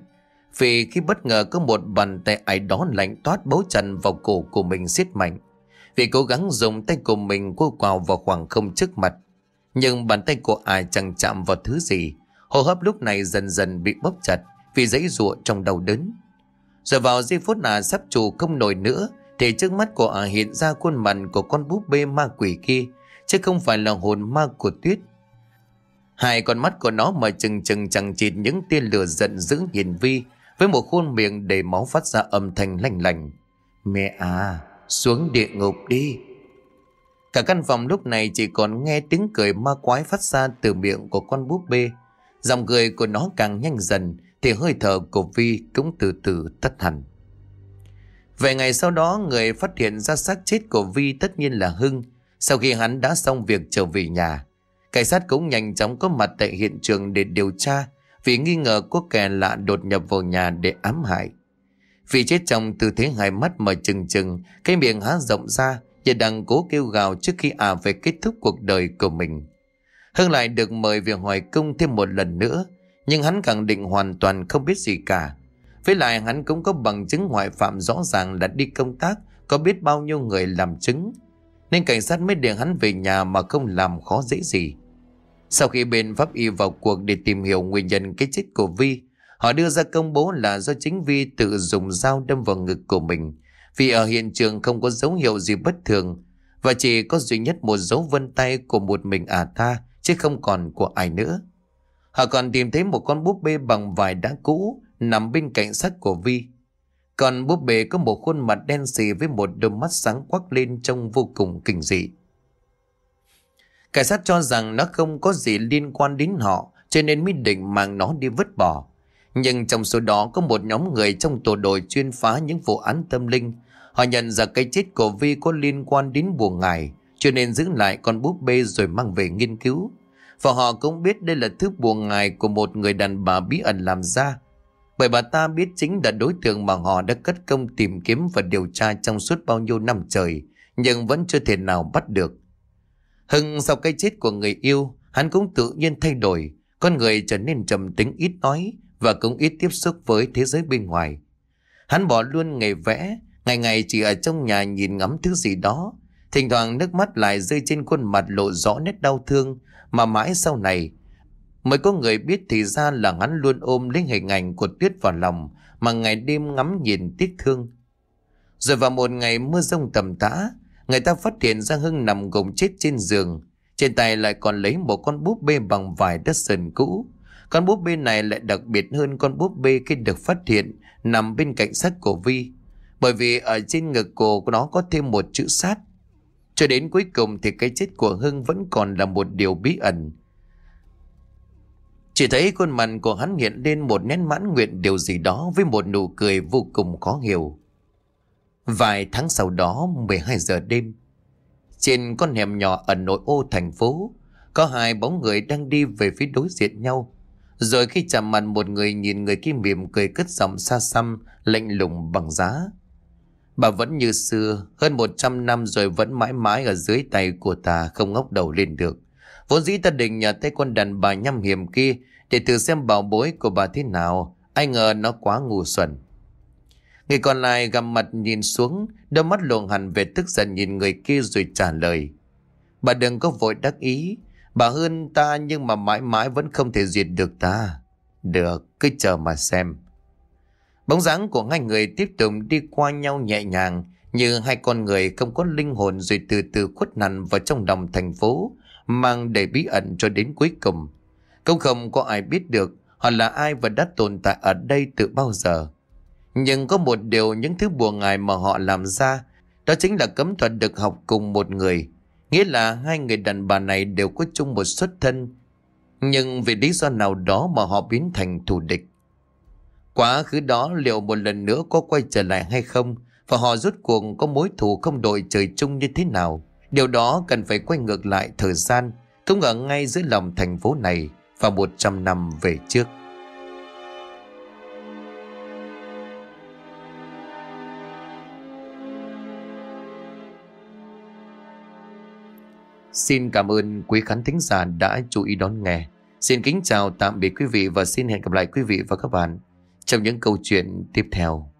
vì khi bất ngờ có một bàn tay ai đó lạnh toát bấu chặt vào cổ của mình siết mạnh. Vì cố gắng dùng tay của mình cô quào vào khoảng không trước mặt Nhưng bàn tay của ai chẳng chạm vào thứ gì Hô hấp lúc này dần dần bị bóp chặt Vì dãy rụa trong đầu đớn giờ vào giây phút là sắp trụ không nổi nữa Thì trước mắt của ả hiện ra khuôn mặt của con búp bê ma quỷ kia Chứ không phải là hồn ma của tuyết Hai con mắt của nó mà chừng chừng chẳng chịt những tia lửa giận dữ hiền vi Với một khuôn miệng đầy máu phát ra âm thanh lành lành Mẹ à xuống địa ngục đi Cả căn phòng lúc này chỉ còn nghe tiếng cười ma quái phát ra từ miệng của con búp bê Dòng cười của nó càng nhanh dần Thì hơi thở của Vi cũng từ từ tắt hẳn về ngày sau đó người phát hiện ra xác chết của Vi tất nhiên là Hưng Sau khi hắn đã xong việc trở về nhà Cảnh sát cũng nhanh chóng có mặt tại hiện trường để điều tra Vì nghi ngờ có kẻ lạ đột nhập vào nhà để ám hại vì chết trong tư thế hai mắt mở chừng chừng, cái miệng há rộng ra, và đang cố kêu gào trước khi à về kết thúc cuộc đời của mình. Hưng lại được mời về hỏi cung thêm một lần nữa, nhưng hắn khẳng định hoàn toàn không biết gì cả. Với lại hắn cũng có bằng chứng ngoại phạm rõ ràng là đi công tác, có biết bao nhiêu người làm chứng. Nên cảnh sát mới để hắn về nhà mà không làm khó dễ gì. Sau khi bên pháp y vào cuộc để tìm hiểu nguyên nhân cái chết của Vi, Họ đưa ra công bố là do chính Vi tự dùng dao đâm vào ngực của mình vì ở hiện trường không có dấu hiệu gì bất thường và chỉ có duy nhất một dấu vân tay của một mình ả à ta chứ không còn của ai nữa. Họ còn tìm thấy một con búp bê bằng vải đã cũ nằm bên cạnh sắt của Vi. Còn búp bê có một khuôn mặt đen xì với một đôi mắt sáng quắc lên trông vô cùng kinh dị. Cảnh sát cho rằng nó không có gì liên quan đến họ cho nên mới định mang nó đi vứt bỏ. Nhưng trong số đó có một nhóm người trong tổ đội chuyên phá những vụ án tâm linh. Họ nhận ra cái chết của Vi có liên quan đến buồn ngài, cho nên giữ lại con búp bê rồi mang về nghiên cứu. Và họ cũng biết đây là thứ buồn ngài của một người đàn bà bí ẩn làm ra. Bởi bà ta biết chính là đối tượng mà họ đã cất công tìm kiếm và điều tra trong suốt bao nhiêu năm trời, nhưng vẫn chưa thể nào bắt được. Hưng sau cái chết của người yêu, hắn cũng tự nhiên thay đổi, con người trở nên trầm tính ít nói, và cũng ít tiếp xúc với thế giới bên ngoài. Hắn bỏ luôn nghề vẽ, ngày ngày chỉ ở trong nhà nhìn ngắm thứ gì đó. Thỉnh thoảng nước mắt lại rơi trên khuôn mặt lộ rõ nét đau thương mà mãi sau này mới có người biết thì ra là hắn luôn ôm lấy hình ảnh của tuyết vào lòng mà ngày đêm ngắm nhìn tiếc thương. Rồi vào một ngày mưa rông tầm tã, người ta phát hiện ra Hưng nằm gồng chết trên giường. Trên tay lại còn lấy một con búp bê bằng vải đất sần cũ. Con búp bê này lại đặc biệt hơn con búp bê khi được phát hiện nằm bên cạnh xác của Vi. Bởi vì ở trên ngực cổ của nó có thêm một chữ sát. Cho đến cuối cùng thì cái chết của Hưng vẫn còn là một điều bí ẩn. Chỉ thấy khuôn mặt của hắn hiện lên một nét mãn nguyện điều gì đó với một nụ cười vô cùng khó hiểu. Vài tháng sau đó, 12 giờ đêm, trên con hẻm nhỏ ở nội ô thành phố, có hai bóng người đang đi về phía đối diện nhau. Rồi khi chạm mặt một người nhìn người kia mỉm cười cất giọng xa xăm, lạnh lùng bằng giá. Bà vẫn như xưa, hơn 100 năm rồi vẫn mãi mãi ở dưới tay của ta không ngóc đầu lên được. Vốn dĩ ta định nhờ tay con đàn bà nhăm hiểm kia để thử xem bảo bối của bà thế nào, ai ngờ nó quá ngu xuẩn. Người còn lại gằm mặt nhìn xuống, đôi mắt luồng hẳn về tức giận nhìn người kia rồi trả lời. Bà đừng có vội đắc ý, Bà hơn ta nhưng mà mãi mãi vẫn không thể diệt được ta. Được, cứ chờ mà xem. Bóng dáng của hai người tiếp tục đi qua nhau nhẹ nhàng như hai con người không có linh hồn rồi từ từ khuất nằn vào trong lòng thành phố mang đầy bí ẩn cho đến cuối cùng. không không có ai biết được họ là ai và đã tồn tại ở đây từ bao giờ. Nhưng có một điều những thứ buồn ngại mà họ làm ra đó chính là cấm thuật được học cùng một người Nghĩa là hai người đàn bà này đều có chung một xuất thân Nhưng vì lý do nào đó mà họ biến thành thù địch Quá khứ đó liệu một lần nữa có quay trở lại hay không Và họ rút cuộc có mối thù không đội trời chung như thế nào Điều đó cần phải quay ngược lại thời gian Cũng ở ngay giữa lòng thành phố này Và 100 năm về trước Xin cảm ơn quý khán thính giả đã chú ý đón nghe. Xin kính chào tạm biệt quý vị và xin hẹn gặp lại quý vị và các bạn trong những câu chuyện tiếp theo.